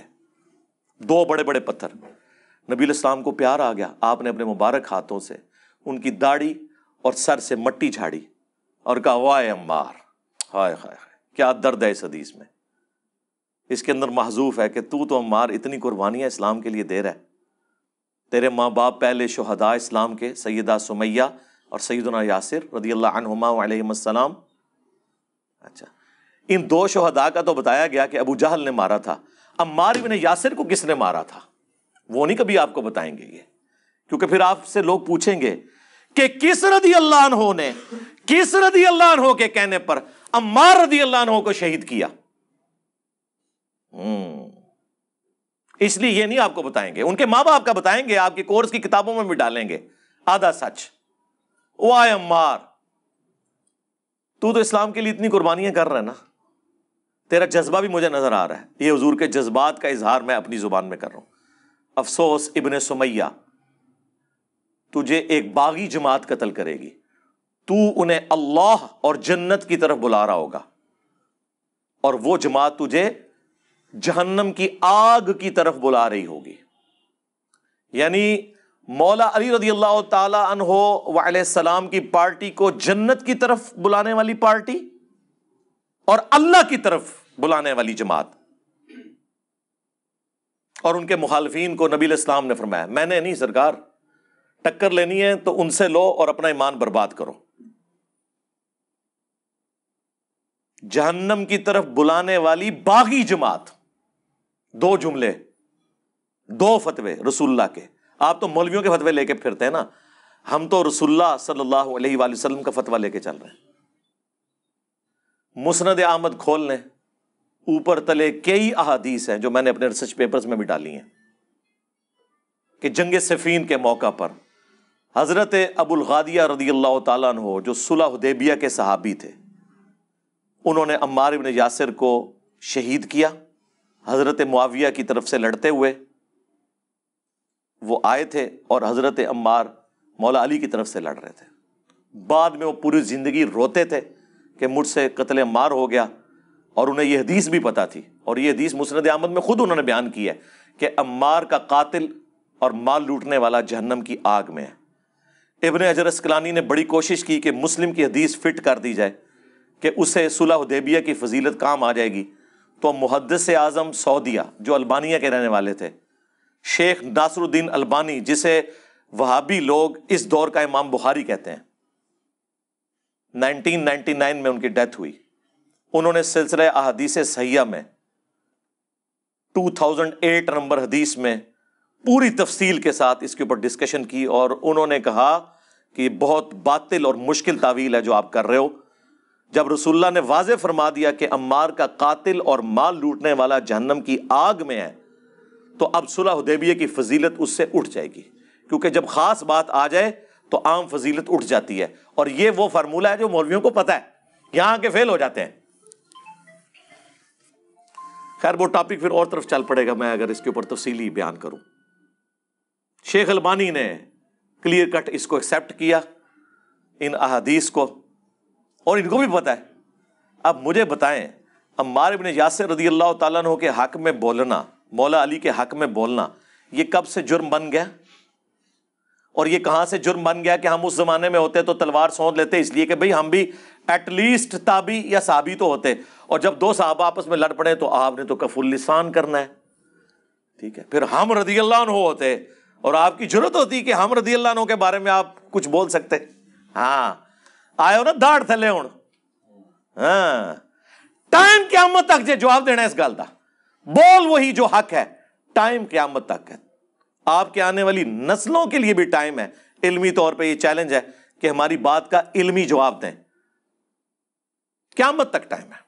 दो बड़े बड़े पत्थर नबील इस्लाम को प्यार आ गया आपने अपने मुबारक हाथों से उनकी दाढ़ी और सर से मट्टी झाड़ी और कहा वाय अम्बार हाय हाय क्या दर्द है इस हदीस में इसके अंदर महजूफ है कि तू तो अम्मार इतनी कुर्बानियाँ इस्लाम के लिए दे रहा है तेरे माँ बाप पहले शहदा इस्लाम के सैदा सुमैया और सैदना यासिर रदी अल्लाम अच्छा इन दो शहदा का तो बताया गया कि अबू जहल ने मारा था अम्मार इबन यासिर को किसने मारा था वो नहीं कभी आपको बताएंगे ये क्योंकि फिर आपसे लोग पूछेंगे कि किस रदी अल्लाह ने किस रदी अल्लाह के कहने पर अम्मार रदी अल्लाह को शहीद किया हम्म। इसलिए ये नहीं आपको बताएंगे उनके माँ बाप का बताएंगे आपके कोर्स की किताबों में भी डालेंगे आधा सच वाह अम्मार तू तो इस्लाम के लिए इतनी कुर्बानियां कर रहा है ना तेरा जज्बा भी मुझे नजर आ रहा है ये हजूर के जज्बात का इजहार मैं अपनी जुबान में कर रहा हूं अफसोस इबन सुमैया तुझे एक बागी जमात कत्ल करेगी तू उन्हें अल्लाह और जन्नत की तरफ बुला रहा होगा और वो जमात तुझे जहन्नम की आग की तरफ बुला रही होगी यानी मौला अली रजी अल्लाह तहो सलाम की पार्टी को जन्नत की तरफ बुलाने वाली पार्टी और अल्लाह की तरफ बुलाने वाली जमात और उनके मुखालफी को नबी इस्लाम ने फरमाया मैंने नहीं सरकार टक्कर लेनी है तो उनसे लो और अपना ईमान बर्बाद करो जहन्नम की तरफ बुलाने वाली बागी जमात दो जुमले दो फतवे रसुल्ला के आप तो मौलवियों के फतवे लेके फिरते हैं ना हम तो रसुल्ला सल्लल्लाहु अलैहि वसल्लम का फतवा लेके चल रहे हैं मुसनद आमद खोल लें ऊपर तले कई अहादीस हैं जो मैंने अपने रिसर्च पेपर्स में भी डाली हैं कि जंग सफ़ीन के मौका पर हज़रत अबुल गादिया रदी अल्लाह तु जो सुलह के सहाबी थे उन्होंने अम्मार इबन यासिर को शहीद किया हज़रत मुआविया की तरफ से लड़ते हुए वो आए थे और हज़रत अम्मार मौला अली की तरफ से लड़ रहे थे बाद में वो पूरी ज़िंदगी रोते थे कि मुझसे कतल अम्मार हो गया और उन्हें यह हदीस भी पता थी और यह हदीस मुसरद आमद में ख़ुद उन्होंने बयान की है कि अम्मार का कातिल और माल लूटने वाला जहन्नम की आग में है इबन अजर ने बड़ी कोशिश की कि मुस्लिम की हदीस फिट कर दी जाए कि उससे सुलह उदेबिया की फजीलत काम आ जाएगी तो मुहदस आज़म सऊदिया जो अल्बानिया के रहने वाले थे शेख नासरुद्दीन अल्बानी जिसे वहाबी लोग इस दौर का इमाम बुहारी कहते हैं 1999 में उनकी डेथ हुई उन्होंने सिलसिले अदीस सैया में 2008 नंबर हदीस में पूरी तफसील के साथ इसके ऊपर डिस्कशन की और उन्होंने कहा कि बहुत बातिल और मुश्किल तावील है जो आप कर रहे हो जब रसुल्ला ने वाज फरमा दिया कि अम्मार का कातिल और माल लूटने वाला जहन्नम की आग में है तो अब सुलह उदेबिया की फजीलत उससे उठ जाएगी क्योंकि जब ख़ास बात आ जाए तो आम फजीलत उठ जाती है और ये वो फार्मूला है जो मौलवियों को पता है यहां के फेल हो जाते हैं खैर वो टॉपिक फिर और तरफ चल पड़ेगा मैं अगर इसके ऊपर तफसीली बयान करूं शेख अलबानी ने क्लियर कट इसको एक्सेप्ट किया इन अहादीस को और इनको भी पता है अब मुझे बताएं अम्मार इबन यासर रदी अल्लाह तु के हक में बोलना मौला अली के हक में बोलना ये कब से जुर्म बन गया और ये कहाँ से जुर्म बन गया कि हम उस ज़माने में होते तो तलवार सौंध लेते इसलिए कि भाई हम भी एटलीस्ट ताबी या साबी तो होते और जब दो साहब आपस में लड़ पड़े तो आपने तो कफुल्लिसान करना है ठीक है फिर हम रदी अल्लाह हो होते और आपकी जरूरत होती कि हम रदी अल्लाह के बारे में आप कुछ बोल सकते हाँ आयो ना दाड़ थले हूं हाँ। टाइम क्यामत तक जो जवाब देना इस गल का बोल वही जो हक है टाइम क्यामत तक है आपके आने वाली नस्लों के लिए भी टाइम है इलमी तौर पर यह चैलेंज है कि हमारी बात का इलमी जवाब दें क्यामत तक टाइम है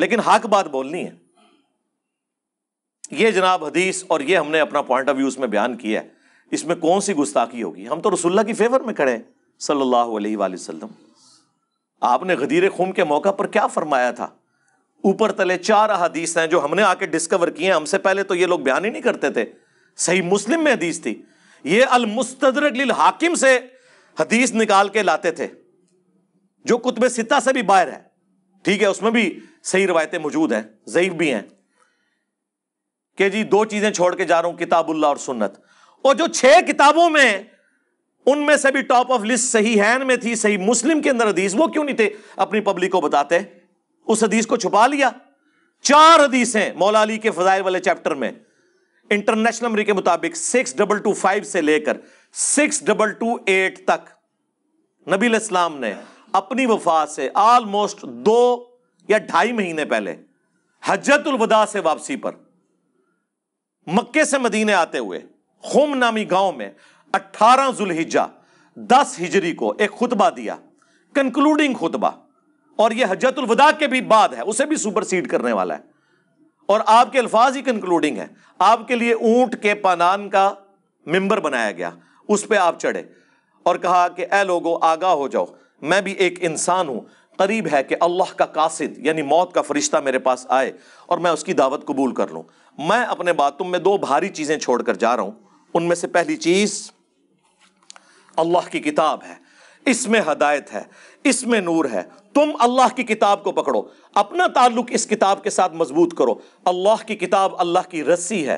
लेकिन हक बात बोलनी है यह जनाब हदीस और यह हमने अपना पॉइंट ऑफ व्यू उसमें बयान किया है इसमें कौन सी गुस्ताखी होगी हम तो रसुल्ला की फेवर में खड़े हैं सल्लल्लाहु अलैहि वसल्लम आपने गदीर खूम के मौका पर क्या फरमाया था ऊपर तले चार अदीस हैं जो हमने आके डिस्कवर किए हैं हमसे पहले तो ये लोग बयान ही नहीं करते थे सही मुस्लिम में हदीस थी ये अलमुस्तरक हाकिम से हदीस निकाल के लाते थे जो कुतब सिता से भी बाहर है ठीक है उसमें भी सही रवायतें मौजूद हैं जईफ भी हैं कि जी दो चीज़ें छोड़ के जा रहा हूं किताबुल्ला और सुन्नत और जो छह किताबों में उनमें से भी टॉप ऑफ लिस्ट सही हैन में थी सही मुस्लिम के अंदर हदीस वो क्यों नहीं थे अपनी पब्लिक को बताते उस हदीस को छुपा लिया चार हदीसें मौलाली के फजाइल वाले चैप्टर में इंटरनेशनल नंबर के मुताबिक सिक्स डबल टू फाइव से लेकर सिक्स डबल टू एट तक नबी इस्लाम ने अपनी वफा से ऑलमोस्ट दो या ढाई महीने पहले हजरतुल वदा से वापसी पर मक्के से मदीने आते हुए होम नामी गांव में अट्ठारह जुलहिजा दस हिजरी को एक खुतबा दिया कंक्लूडिंग खुतबा और यह हजतुल वदा के भी बाद है उसे भी सुपरसीड करने वाला है और आपके अल्फाज ही कंक्लूडिंग है आपके लिए ऊंट के पानान का मेंबर बनाया गया उस पर आप चढ़े और कहा कि ए लोगो आगा हो जाओ मैं भी एक इंसान हूं करीब है कि अल्लाह का कासिद यानी मौत का फरिश्ता मेरे पास आए और मैं उसकी दावत कबूल कर लूं मैं अपने बातों में दो भारी चीज़ें छोड़कर जा रहा हूं उनमें से पहली चीज़ अल्लाह की किताब है इसमें हदायत है इसमें नूर है तुम अल्लाह की किताब को पकड़ो अपना ताल्लुक इस किताब के साथ मजबूत करो अल्लाह की किताब अल्लाह की रस्सी है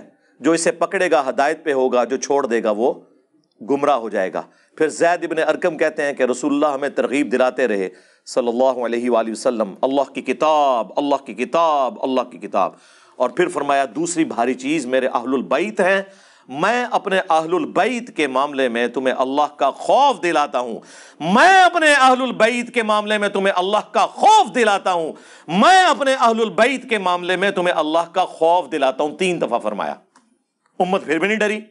जो इसे पकड़ेगा हदायत पे होगा जो छोड़ देगा वो गुमराह हो जाएगा फिर जैद इबन अरकम कहते हैं कि रसुल्ला हमें तरगीब दिलाते रहे सल्लल्लाहु अलैहि वसल्लम अल्लाह की किताब अल्लाह की किताब अल्लाह की किताब और फिर फरमाया दूसरी भारी चीज़ मेरे अहलुलबैत हैं मैं अपने अहलुल बैत के मामले में तुम्हें अल्लाह का खौफ दिलाता हूं मैं अपने अहलुल बैत के मामले में तुम्हें अल्लाह का खौफ दिलाता हूं मैं अपने अहलुल बैत के मामले में तुम्हें अल्लाह का खौफ दिलाता हूं तीन दफा फरमाया उम्मत फिर भी नहीं डरी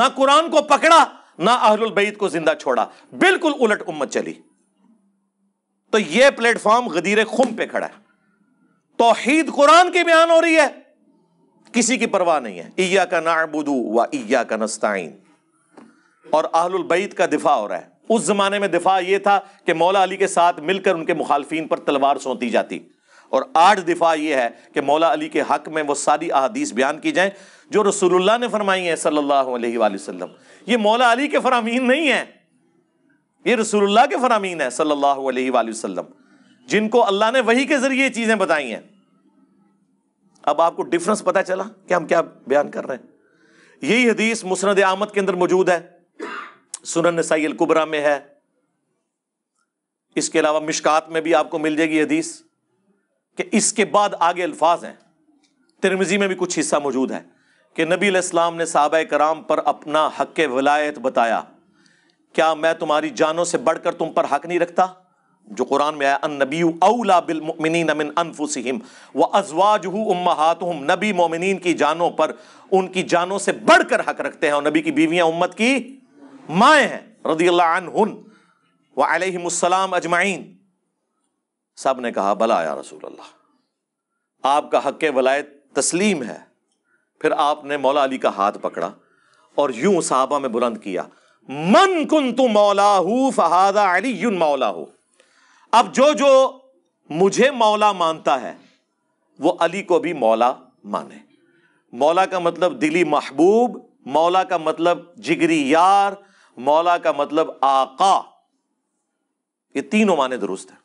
ना कुरान को पकड़ा ना अहलुल बैत को जिंदा छोड़ा बिल्कुल उलट उम्मत चली तो यह प्लेटफॉर्म गदीर खुम पे खड़ा है तोहीद कुरान की बयान हो रही है किसी की परवाह नहीं है इया का नाबुदू व इया का नस्ताइन और आहलबैत का दिफा हो रहा है उस जमाने में दिफा यह था कि मौला अली के साथ मिलकर उनके मुखालफी पर तलवार सौंती जाती और आठ दिफा यह है कि मौला अली के हक में वो सारी अहदीस बयान की जाएं जो रसूलुल्लाह ने फरमाई है सल्लल्लाहु अलैहि वसल्लम ये मौला अली के फरामीन नहीं है ये रसूलुल्लाह के फरामीन है सल्लल्लाहु अलैहि वसल्लम जिनको अल्लाह ने वही के जरिए चीज़ें बताई हैं अब आपको डिफरेंस पता चला कि हम क्या बयान कर रहे हैं यही हदीस मुसनद आमद के अंदर मौजूद है सुनन नसाई कुबरा में है इसके अलावा मिशकात में भी आपको मिल जाएगी हदीस कि इसके बाद आगे अल्फाज हैं तिरमिजी में भी कुछ हिस्सा मौजूद है कि नबी इस्लाम ने साहब कराम पर अपना हक वलायत बताया क्या मैं तुम्हारी जानों से बढ़कर तुम पर हक नहीं रखता जो कुरान में आया अन नबी अवला बिलमिन अमिन अनफुसम व अजवाज उम्मात नबी मोमिन की जानों पर उनकी जानों से बढ़कर हक रखते हैं और नबी की बीवियां उम्मत की माएँ हैं रदी अनहन व अलहमसलाम अजमाइन सब ने कहा भला या रसूल अल्लाह आपका हक वलायत तस्लीम है फिर आपने मौला अली का हाथ पकड़ा और यूं साहबा में बुलंद किया मन कुन तु मौलाहू फहादा अली मौलाहू अब जो जो मुझे मौला मानता है वो अली को भी मौला माने मौला का मतलब दिली महबूब मौला का मतलब जिगरी यार मौला का मतलब आका ये तीनों माने दुरुस्त है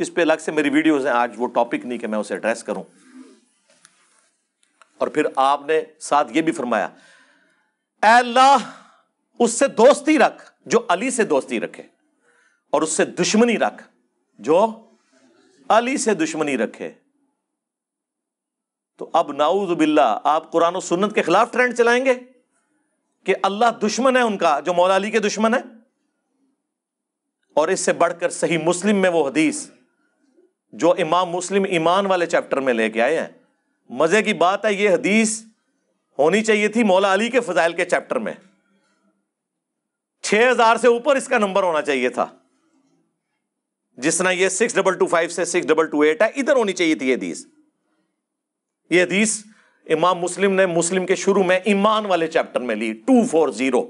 इस पे अलग से मेरी वीडियोस हैं आज वो टॉपिक नहीं कि मैं उसे एड्रेस करूं और फिर आपने साथ ये भी फरमाया अल्लाह उससे दोस्ती रख जो अली से दोस्ती रखे और उससे दुश्मनी रख जो अली से दुश्मनी रखे तो अब नाउज बिल्ला आप कुरान और सुन्नत के खिलाफ ट्रेंड चलाएंगे कि अल्लाह दुश्मन है उनका जो मौला अली के दुश्मन है और इससे बढ़कर सही मुस्लिम में वो हदीस जो इमाम मुस्लिम ईमान वाले चैप्टर में लेके आए हैं मज़े की बात है ये हदीस होनी चाहिए थी मौला अली के फजाइल के चैप्टर में 6000 से ऊपर इसका नंबर होना चाहिए था जिस तरह ये सिक्स डबल टू फाइव से सिक्स डबल टू एट है इधर होनी चाहिए थी हदीस ये हदीस इमाम मुस्लिम ने मुस्लिम के शुरू में ईमान वाले चैप्टर में ली टू फोर जीरो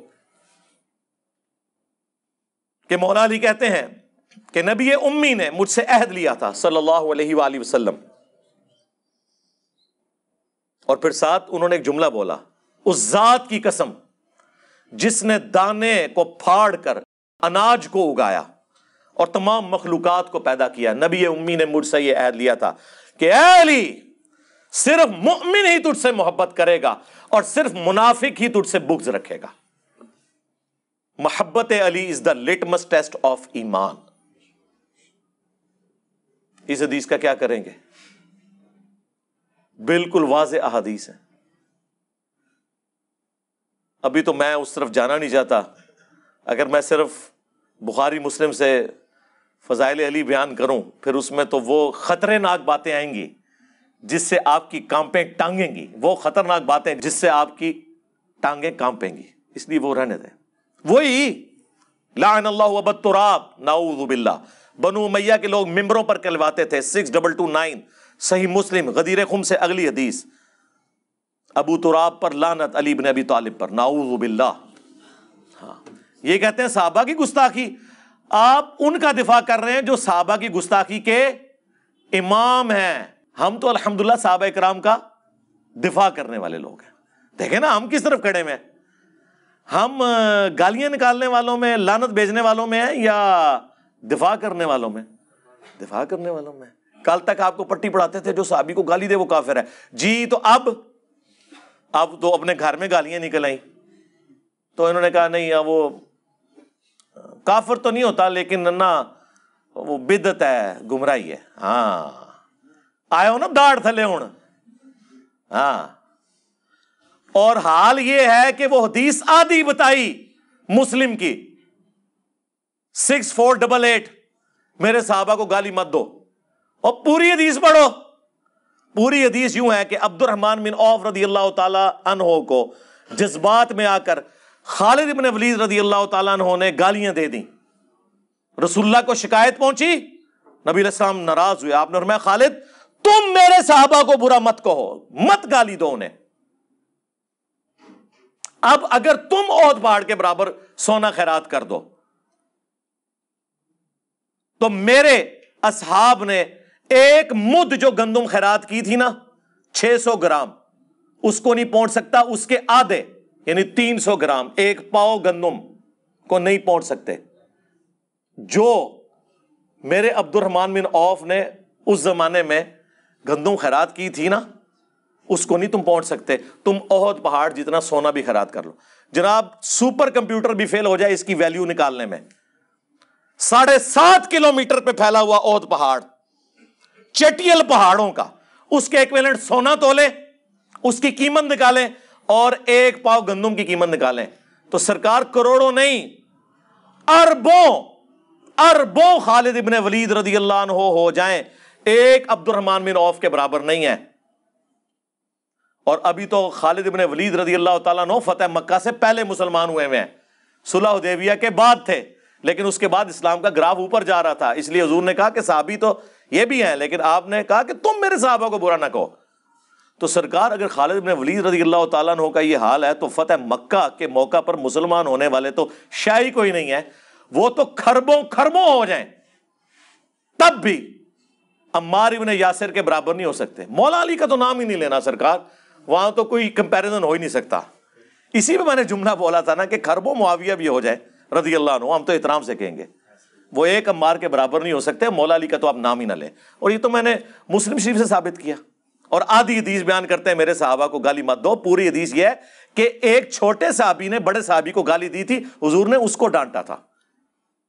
के मौला अली कहते हैं कि नबी उम्मी ने मुझसे अहद लिया था सल्लल्लाहु अलैहि वसल्लम और फिर साथ उन्होंने एक जुमला बोला उस जात की कसम जिसने दाने को फाड़ कर अनाज को उगाया और तमाम मखलूकत को पैदा किया नबी उम्मी ने मुझसे यह ऐद लिया था कि अली सिर्फ मुमिन ही तुझसे मोहब्बत करेगा और सिर्फ मुनाफिक ही तुझसे बुग्ज रखेगा मोहब्बत Ali is the litmus test of ईमान इस हदीस का क्या करेंगे बिल्कुल वाज अहादीस है अभी तो मैं उस तरफ जाना नहीं चाहता अगर मैं सिर्फ बुखारी मुस्लिम से फ़ज़ाइल अली बयान करूं फिर उसमें तो वो ख़तरनाक बातें आएंगी जिससे आपकी कांपें टांगेंगी वो ख़तरनाक बातें जिससे आपकी टांगें कांपेंगी इसलिए वो रहने दें वही लान अबतराब नाउजुबिल्ला बनु मैया के लोग मेम्बरों पर कलवाते थे सिक्स डबल टू नाइन सही मुस्लिम गदीर खुम से अगली हदीस अबू तुराब पर लानत अली बिन अबी तालिब पर नाउजुबिल्ला हाँ ये कहते हैं साहबा की गुस्ताखी आप उनका दिफा कर रहे हैं जो साहबा की गुस्ताखी के इमाम हैं हम तो अल्हम्दुलिल्लाह साहबा इकराम का दिफा करने वाले लोग हैं देखे ना हम किस तरफ खड़े में हम गालियां निकालने वालों में लानत भेजने वालों में है या दिफा करने वालों में दिफा करने वालों में कल तक आपको पट्टी पढ़ाते थे जो साहबी को गाली दे वो काफिर है जी तो अब अब तो अपने घर में गालियां निकल आई तो इन्होंने कहा नहीं वो काफर तो नहीं होता लेकिन ना वो बिदत है गुमराही है हाँ आयो ना दाड़ थले हूं हाँ और हाल ये है कि वो हदीस आधी बताई मुस्लिम की सिक्स फोर डबल एट मेरे साहबा को गाली मत दो और पूरी हदीस पढ़ो पूरी हदीस यूं है कि अब्दुलरहमान बिन औफ रदी अल्लाह तन को जज्बात में आकर खालिद इबन वलीद रजी अल्लाह तु ने गालियां दे दी रसुल्ला को शिकायत पहुंची नबी इस्लाम नाराज हुए आपने फरमाया खालिद तुम मेरे साहबा को बुरा मत कहो मत गाली दो उन्हें अब अगर तुम ओहद पहाड़ के बराबर सोना खैरात कर दो तो मेरे असहाब ने एक मुद जो गंदुम खैरात की थी ना 600 ग्राम उसको नहीं पहुंच सकता उसके आधे यानी 300 ग्राम एक पाओ गंदुम को नहीं पहुंच सकते जो मेरे अब्दुल रहमान बिन औफ ने उस जमाने में गंदुम खैरात की थी ना उसको नहीं तुम पहुंच सकते तुम ओहद पहाड़ जितना सोना भी खैरात कर लो जनाब सुपर कंप्यूटर भी फेल हो जाए इसकी वैल्यू निकालने में साढ़े सात किलोमीटर पे फैला हुआ ओहद पहाड़ चटियल पहाड़ों का उसके एक सोना तोले उसकी कीमत निकालें और एक पाव गंदुम की कीमत निकालें तो सरकार करोड़ों नहीं अरबों अरबों खालिद इबन वलीद रदी अल्लाह हो, हो जाए एक अब्दुलरहमान बिन औफ के बराबर नहीं है और अभी तो खालिद इबन वलीद रदी अल्लाह फतेह मक्का से पहले मुसलमान हुए हुए हैं सुलह देविया के बाद थे लेकिन उसके बाद इस्लाम का ग्राफ ऊपर जा रहा था इसलिए हजूर ने कहा कि साहबी तो ये भी हैं लेकिन आपने कहा कि तुम मेरे साहबा को बुरा ना कहो तो सरकार अगर खालिद इबन वलीद रजी अल्लाह तन का ये हाल है तो फतेह मक्का के मौका पर मुसलमान होने वाले तो शाही कोई नहीं है वो तो खरबों खरबों हो जाए तब भी अम्मार इबन यासिर के बराबर नहीं हो सकते मौला अली का तो नाम ही नहीं लेना सरकार वहां तो कोई कंपैरिजन हो ही नहीं सकता इसी में मैंने जुमला बोला था ना कि खरबों मुआविया भी हो जाए रजी अल्लाह हम तो इतराम से कहेंगे वो एक अम्मार के बराबर नहीं हो सकते मौला अली का तो आप नाम ही ना लें और ये तो मैंने मुस्लिम शरीफ से साबित किया और आधी हदीस बयान करते हैं मेरे साहबा को गाली मत दो पूरी हदीस यह कि एक छोटे साहबी ने बड़े साहबी को गाली दी थी हजूर ने उसको डांटा था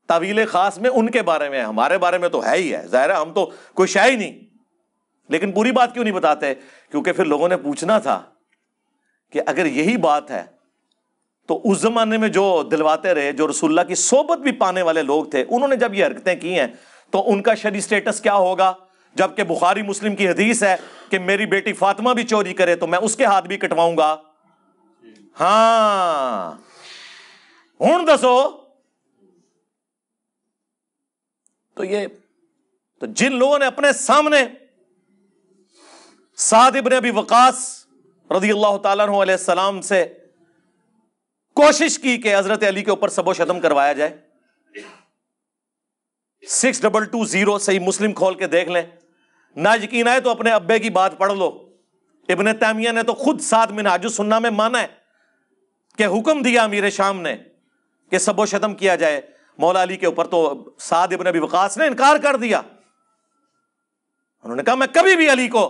तवील खास में उनके बारे में हमारे बारे में तो है ही है ज़ाहिर हम तो कोई शाय ही नहीं लेकिन पूरी बात क्यों नहीं बताते क्योंकि फिर लोगों ने पूछना था कि अगर यही बात है तो उस जमाने में जो दिलवाते रहे जो रसुल्ला की सोबत भी पाने वाले लोग थे उन्होंने जब ये हरकतें की हैं तो उनका शरी स्टेटस क्या होगा जबकि बुखारी मुस्लिम की हदीस है कि मेरी बेटी फातिमा भी चोरी करे तो मैं उसके हाथ भी कटवाऊंगा हाँ हूं दसो तो ये तो जिन लोगों ने अपने सामने सादिब ने अभी वकास रजी अल्लाह तलाम से कोशिश की कि हजरत अली के ऊपर सबो शदम करवाया जाए सिक्स डबल टू जीरो सही मुस्लिम खोल के देख लें ना यकीन आए तो अपने अब्बे की बात पढ़ लो इबन तैमिया ने तो खुद सात मिनाज सुन्ना में माना है कि हुक्म दिया अमीर शाम ने कि सबो शतम किया जाए मौला अली के ऊपर तो साद इबन अभी वकास ने इनकार कर दिया उन्होंने कहा मैं कभी भी अली को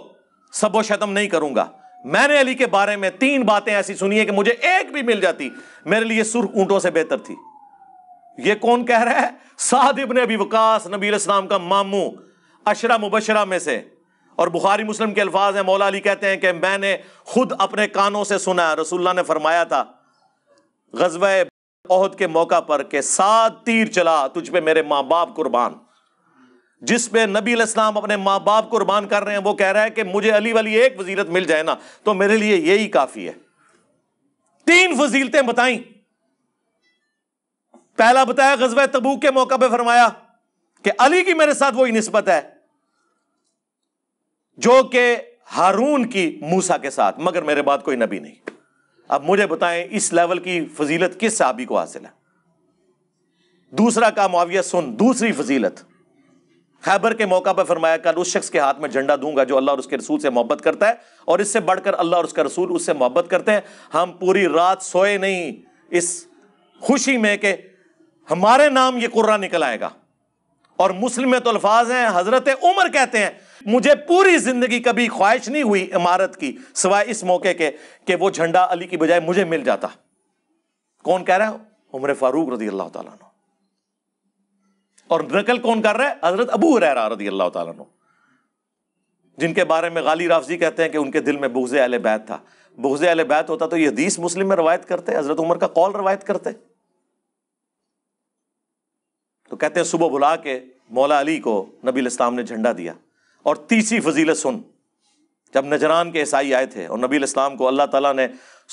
सबो शतम नहीं करूंगा मैंने अली के बारे में तीन बातें ऐसी सुनी है कि मुझे एक भी मिल जाती मेरे लिए सुर ऊंटों से बेहतर थी ये कौन कह रहा है साद इबन अभी वकास नबी इस्लाम का मामू अशरा मुबशरा में से और बुखारी मुस्लिम के अल्फाज हैं मौला अली कहते हैं कि मैंने खुद अपने कानों से सुना रसुल्ला ने फरमाया था गजब अहद के मौका पर के सात तीर चला तुझ पर मेरे माँ बाप कुर्बान जिस पे नबी इस्लाम अपने माँ बाप कुर्बान कर रहे हैं वो कह रहा है कि मुझे अली वाली एक वजीरत मिल जाए ना तो मेरे लिए यही काफी है तीन फजीलतें बताई पहला बताया गजब तबू के मौका पर फरमाया कि अली की मेरे साथ वही नस्बत है जो कि हारून की मूसा के साथ मगर मेरे बाद कोई नबी नहीं अब मुझे बताएं इस लेवल की फजीलत किस साहबी को हासिल है दूसरा का मुआविया सुन दूसरी फजीलत खैबर के मौका पर फरमाया कल उस शख्स के हाथ में झंडा दूंगा जो अल्लाह और उसके रसूल से मोहब्बत करता है और इससे बढ़कर अल्लाह और उसका रसूल उससे मोहब्बत करते हैं हम पूरी रात सोए नहीं इस खुशी में कि हमारे नाम ये कुर्रा निकल आएगा और मुस्लिम में तो अल्फाज हैं हज़रत उमर कहते हैं मुझे पूरी ज़िंदगी कभी ख्वाहिश नहीं हुई इमारत की सिवाय इस मौके के कि वो झंडा अली की बजाय मुझे मिल जाता कौन कह रहा है उम्र फारूक रजी अल्लाह तु और नकल कौन कर रहा है हजरत अबू रहरा रजी अल्लाह तु जिनके बारे में गाली राफजी कहते हैं कि उनके दिल में बुगज़ अल बैत था बुगज़ अल बैत होता तो यह दीस मुस्लिम में रवायत करते हज़रत उमर का कौल रवायत करते तो कहते हैं सुबह बुला के मौला अली को नबी इस्लाम ने झंडा दिया और तीसरी फजीलत सुन जब नजरान के ईसाई आए थे और नबी इस्लाम को अल्लाह ताला ने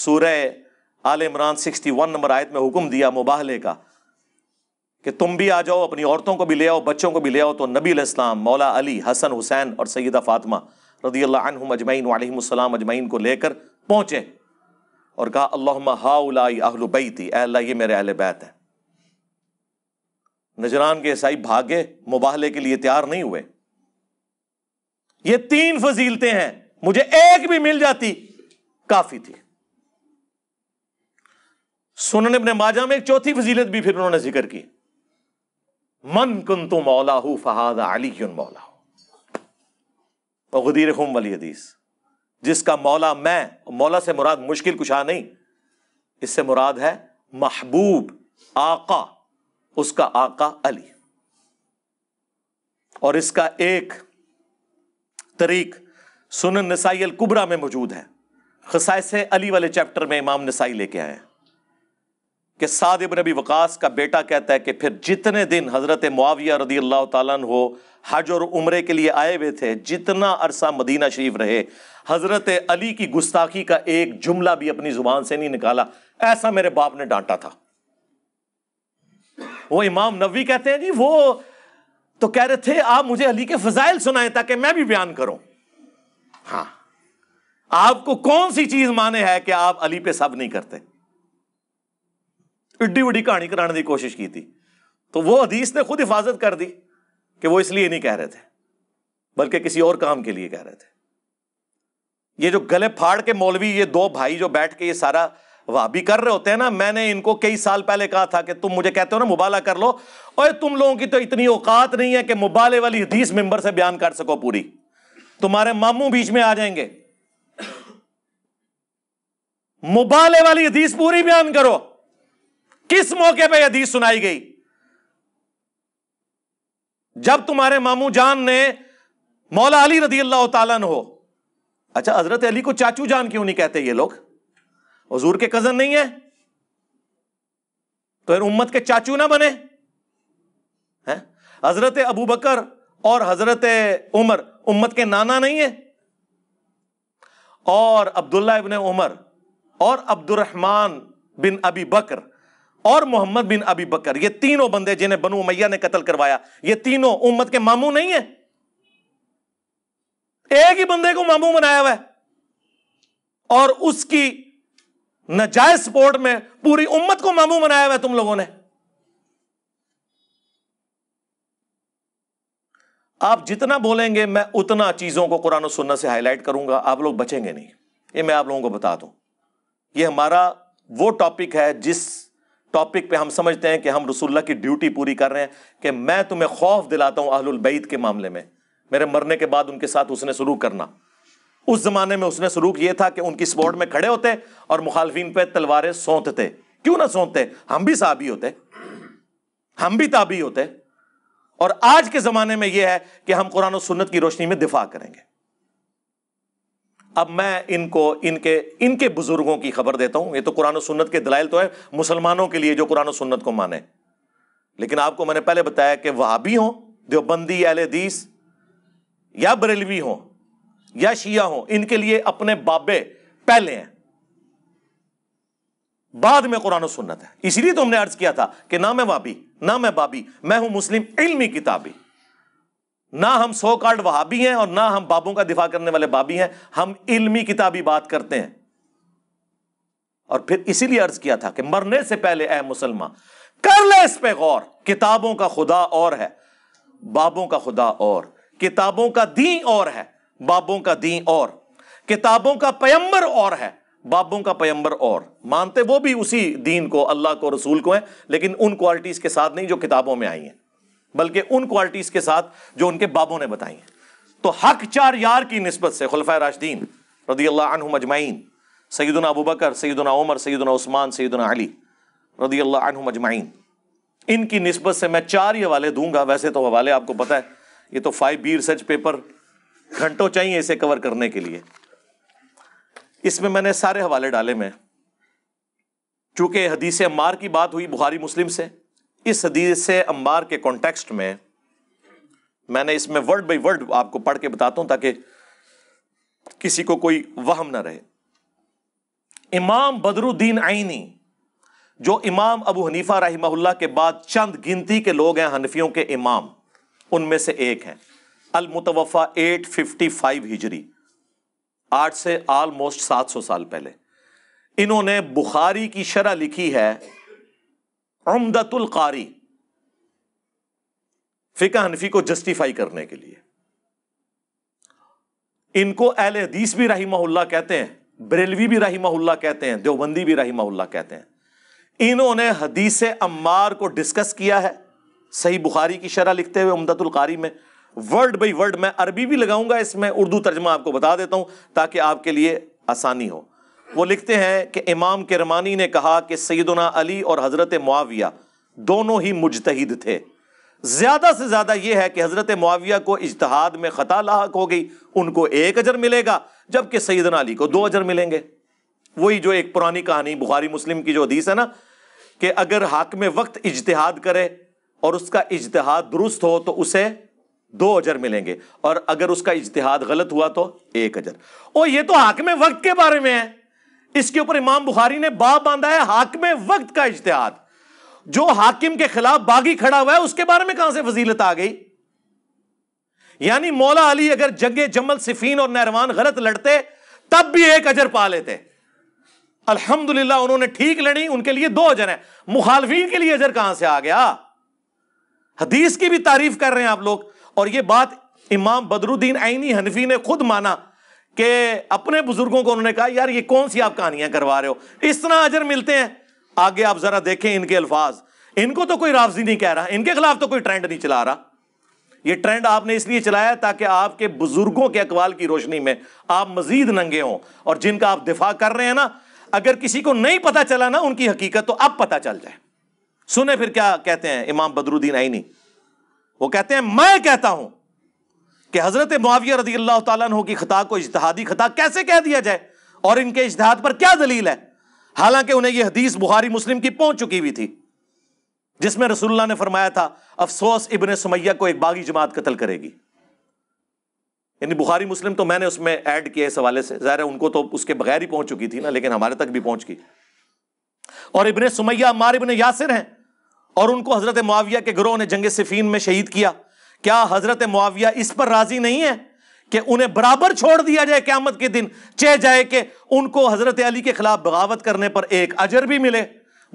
सूरह Al Imran sixty one number आयत में हुक्म दिया मुबाहले का कि तुम भी आ जाओ अपनी औरतों को भी ले आओ बच्चों को भी ले आओ तो नबी इस्लाम मौला अली हसन हुसैन और सैदा फातमा रदी अजमैन वालम अजमैन को लेकर पहुँचे और कहा अल्लाह हाउलाई अहल थी अल्लाह ये मेरे अहल बैत है नजरान के ईसाई भागे मुबाहले के लिए तैयार नहीं हुए ये तीन फजीलते हैं मुझे एक भी मिल जाती काफी थी सुनने अपने माजा में एक चौथी फजीलत भी फिर उन्होंने जिक्र की मन कुन तो मौलाहू फहाद अली मौलाहू गदीर खुम वाली हदीस जिसका मौला मैं मौला से मुराद मुश्किल कुछ आ नहीं इससे मुराद है महबूब आका उसका आका अली और इसका एक तरीक सुन नसाई अल कुबरा में मौजूद है खसाय से अली वाले चैप्टर में इमाम नसाई लेके आए कि साद इब नबी वकास का बेटा कहता है कि फिर जितने दिन हज़रत मुआविया रदी अल्लाह तन हो हज और उम्र के लिए आए हुए थे जितना अरसा मदीना शरीफ रहे हज़रत अली की गुस्ताखी का एक जुमला भी अपनी ज़ुबान से नहीं निकाला ऐसा मेरे बाप ने डांटा था वो इमाम नबी कहते हैं जी वो तो कह रहे थे आप मुझे अली के फजाइल सुनाएं ताकि मैं भी बयान करूं हाँ आपको कौन सी चीज माने है कि आप अली पे सब नहीं करते इड्डी उड्डी कहानी कराने की कोशिश की थी तो वो हदीस ने खुद हिफाजत कर दी कि वो इसलिए नहीं कह रहे थे बल्कि किसी और काम के लिए कह रहे थे ये जो गले फाड़ के मौलवी ये दो भाई जो बैठ के ये सारा वाह भी कर रहे होते हैं ना मैंने इनको कई साल पहले कहा था कि तुम मुझे कहते हो ना मुबाला कर लो और तुम लोगों की तो इतनी औकात नहीं है कि मुबाले वाली हदीस मेंबर से बयान कर सको पूरी तुम्हारे मामू बीच में आ जाएंगे मुबाले वाली हदीस पूरी बयान करो किस मौके पे हदीस सुनाई गई जब तुम्हारे मामू जान ने मौला अली रदी अल्लाह तला हो अच्छा हजरत अली को चाचू जान क्यों नहीं कहते ये लोग हजूर के कजन नहीं है तो फिर उम्मत के चाचू ना बने हैं हजरत अबू बकर और हजरत उमर उम्मत के नाना नहीं है और अब्दुल्ला इबन उमर और अब्दुलरहमान बिन अबी बकर और मोहम्मद बिन अबी बकर ये तीनों बंदे जिन्हें बनु मैया ने कत्ल करवाया ये तीनों उम्मत के मामू नहीं है एक ही बंदे को मामू बनाया हुआ है और उसकी नजायज स्पोर्ट में पूरी उम्मत को मामू बनाया हुआ तुम लोगों ने आप जितना बोलेंगे मैं उतना चीजों को कुरान और सुन्ना से हाईलाइट करूंगा आप लोग बचेंगे नहीं ये मैं आप लोगों को बता दूं ये हमारा वो टॉपिक है जिस टॉपिक पे हम समझते हैं कि हम रसुल्ला की ड्यूटी पूरी कर रहे हैं कि मैं तुम्हें खौफ दिलाता हूं अहलुल बैद के मामले में मेरे मरने के बाद उनके साथ उसने शुरू करना उस जमाने में उसने सलूक यह था कि उनकी स्पोर्ट में खड़े होते और मुखालफिन पे तलवारें सौंतते क्यों ना सौंतते हम भी साबी होते हम भी ताबी होते और आज के जमाने में यह है कि हम कुरान और सुन्नत की रोशनी में दिफा करेंगे अब मैं इनको इनके इनके बुजुर्गों की खबर देता हूं ये तो कुरान और सुन्नत के दलाइल तो है मुसलमानों के लिए जो कुरान और सुन्नत को माने लेकिन आपको मैंने पहले बताया कि वहाबी हो देवबंदी अहल या बरेलवी हों या शिया हो इनके लिए अपने बाबे पहले हैं बाद में कुरान सुन्नत है इसलिए तो हमने अर्ज किया था कि ना मैं वाबी ना मैं बाबी मैं हूं मुस्लिम इल्मी किताबी ना हम सो कार्ड वहाबी हैं और ना हम बाबों का दिफा करने वाले बाबी हैं हम इल्मी किताबी बात करते हैं और फिर इसीलिए अर्ज किया था कि मरने से पहले ए मुसलमान कर ले इस पे गौर किताबों का खुदा और है बाबों का खुदा और किताबों का दी और है बाबों का दी और किताबों का पयंबर और है बाबों का पयंबर और मानते वो भी उसी दीन को अल्लाह को रसूल को है लेकिन उन क्वालिटीज़ के साथ नहीं जो किताबों में आई हैं बल्कि उन क्वालिटीज़ के साथ जो उनके बाबों ने बताई हैं तो हक चार यार की नस्बत से खुलफा राशदीन रदी अल्लाह अजमाइन सईदना अबू बकर सईदना उमर सईदना उस्मान सईदना अली रदी अल्लाह अजमाइन इनकी नस्बत से मैं चार ही हवाले दूंगा वैसे तो हवाले आपको पता है ये तो फाइव बी रिसर्च पेपर घंटों चाहिए इसे कवर करने के लिए इसमें मैंने सारे हवाले डाले मैं चूंकि हदीस अम्बार की बात हुई बुहारी मुस्लिम से इस हदीस अम्बार के कॉन्टेक्स्ट में मैंने इसमें वर्ड बाई वर्ड आपको पढ़ के बताता हूं ताकि किसी को कोई वहम ना रहे इमाम बदरुद्दीन आईनी जो इमाम अबू हनीफा रही के बाद चंद गिनती के लोग हैं हनफियों के इमाम उनमें से एक हैं अलमुतवफ़ा 855 हिजरी आज से सात 700 साल पहले इन्होंने बुखारी की शरह लिखी है उमदतुल कारी फ़िका हनफी को जस्टिफाई करने के लिए इनको अहल हदीस भी रहीमहुल्ला कहते हैं बरेलवी भी रहीमहुल्ला कहते हैं देवबंदी भी रहीमहुल्ला कहते हैं इन्होंने हदीस अम्मार को डिस्कस किया है सही बुखारी की शरह लिखते हुए उमदतुल कारी में वर्ड बाई वर्ड मैं अरबी भी लगाऊंगा इसमें उर्दू तर्जमा आपको बता देता हूं ताकि आपके लिए आसानी हो वो लिखते हैं कि इमाम किरमानी ने कहा कि सैदना अली और हज़रत मुआविया दोनों ही मुजतहिद थे ज़्यादा से ज़्यादा यह है कि हज़रत मुआविया को इजतहाद में ख़ता लाक हो गई उनको एक अजर मिलेगा जबकि सैदना अली को दो अजर मिलेंगे वही जो एक पुरानी कहानी बुखारी मुस्लिम की जो हदीस है ना कि अगर हक में वक्त इजतहाद करे और उसका इजतहाद दुरुस्त हो तो उसे दो अजर मिलेंगे और अगर उसका इज्तिहाद गलत हुआ तो एक अजर ओ ये तो हाक वक्त के बारे में है इसके ऊपर इमाम बुखारी ने बाप बांधा है हाक वक्त का इज्तिहाद जो हाकिम के खिलाफ बागी खड़ा हुआ है उसके बारे में कहां से फजीलत आ गई यानी मौला अली अगर जगे जमल सिफीन और नहरवान गलत लड़ते तब भी एक अजर पा लेते अल्हम्दुलिल्लाह उन्होंने ठीक लड़ी उनके लिए दो अजर है मुखालवीन के लिए अजर कहां से आ गया हदीस की भी तारीफ कर रहे हैं आप लोग और ये बात इमाम बदरुद्दीन आइनी हनफी ने खुद माना कि अपने बुजुर्गों को उन्होंने कहा यार ये कौन सी आप कहानियां करवा रहे हो इस तरह अजर मिलते हैं आगे आप जरा देखें इनके अल्फाज इनको तो कोई राफजी नहीं कह रहा इनके खिलाफ तो कोई ट्रेंड नहीं चला रहा ये ट्रेंड आपने इसलिए चलाया ताकि आपके बुजुर्गों के अकवाल की रोशनी में आप मजीद नंगे हों और जिनका आप दिफा कर रहे हैं ना अगर किसी को नहीं पता चला ना उनकी हकीकत तो अब पता चल जाए सुने फिर क्या कहते हैं इमाम बदरुद्दीन आईनी वो कहते हैं मैं कहता हूं कि हजरत मुआविया रजी अल्लाह तु की खता को इजतहादी खता कैसे कह दिया जाए और इनके इजतहाद पर क्या दलील है हालांकि उन्हें यह हदीस बुहारी मुस्लिम की पहुंच चुकी हुई थी जिसमें रसुल्ला ने फरमाया था अफसोस इबन सुमैया को एक बागी जमात कतल करेगी यानी बुखारी मुस्लिम तो मैंने उसमें ऐड किया इस हवाले से ज़ाहिर है उनको तो उसके बगैर ही पहुंच चुकी थी ना लेकिन हमारे तक भी पहुंच गई और इबन सुमैया मार इबन यासिर हैं और उनको हज़रत मुआविया के ग्रोह ने जंग सिफीन में शहीद किया क्या हज़रत मुआविया इस पर राज़ी नहीं है कि उन्हें बराबर छोड़ दिया जाए क्यामत के दिन चे जाए कि उनको हज़रत अली के ख़िलाफ़ बगावत करने पर एक अजर भी मिले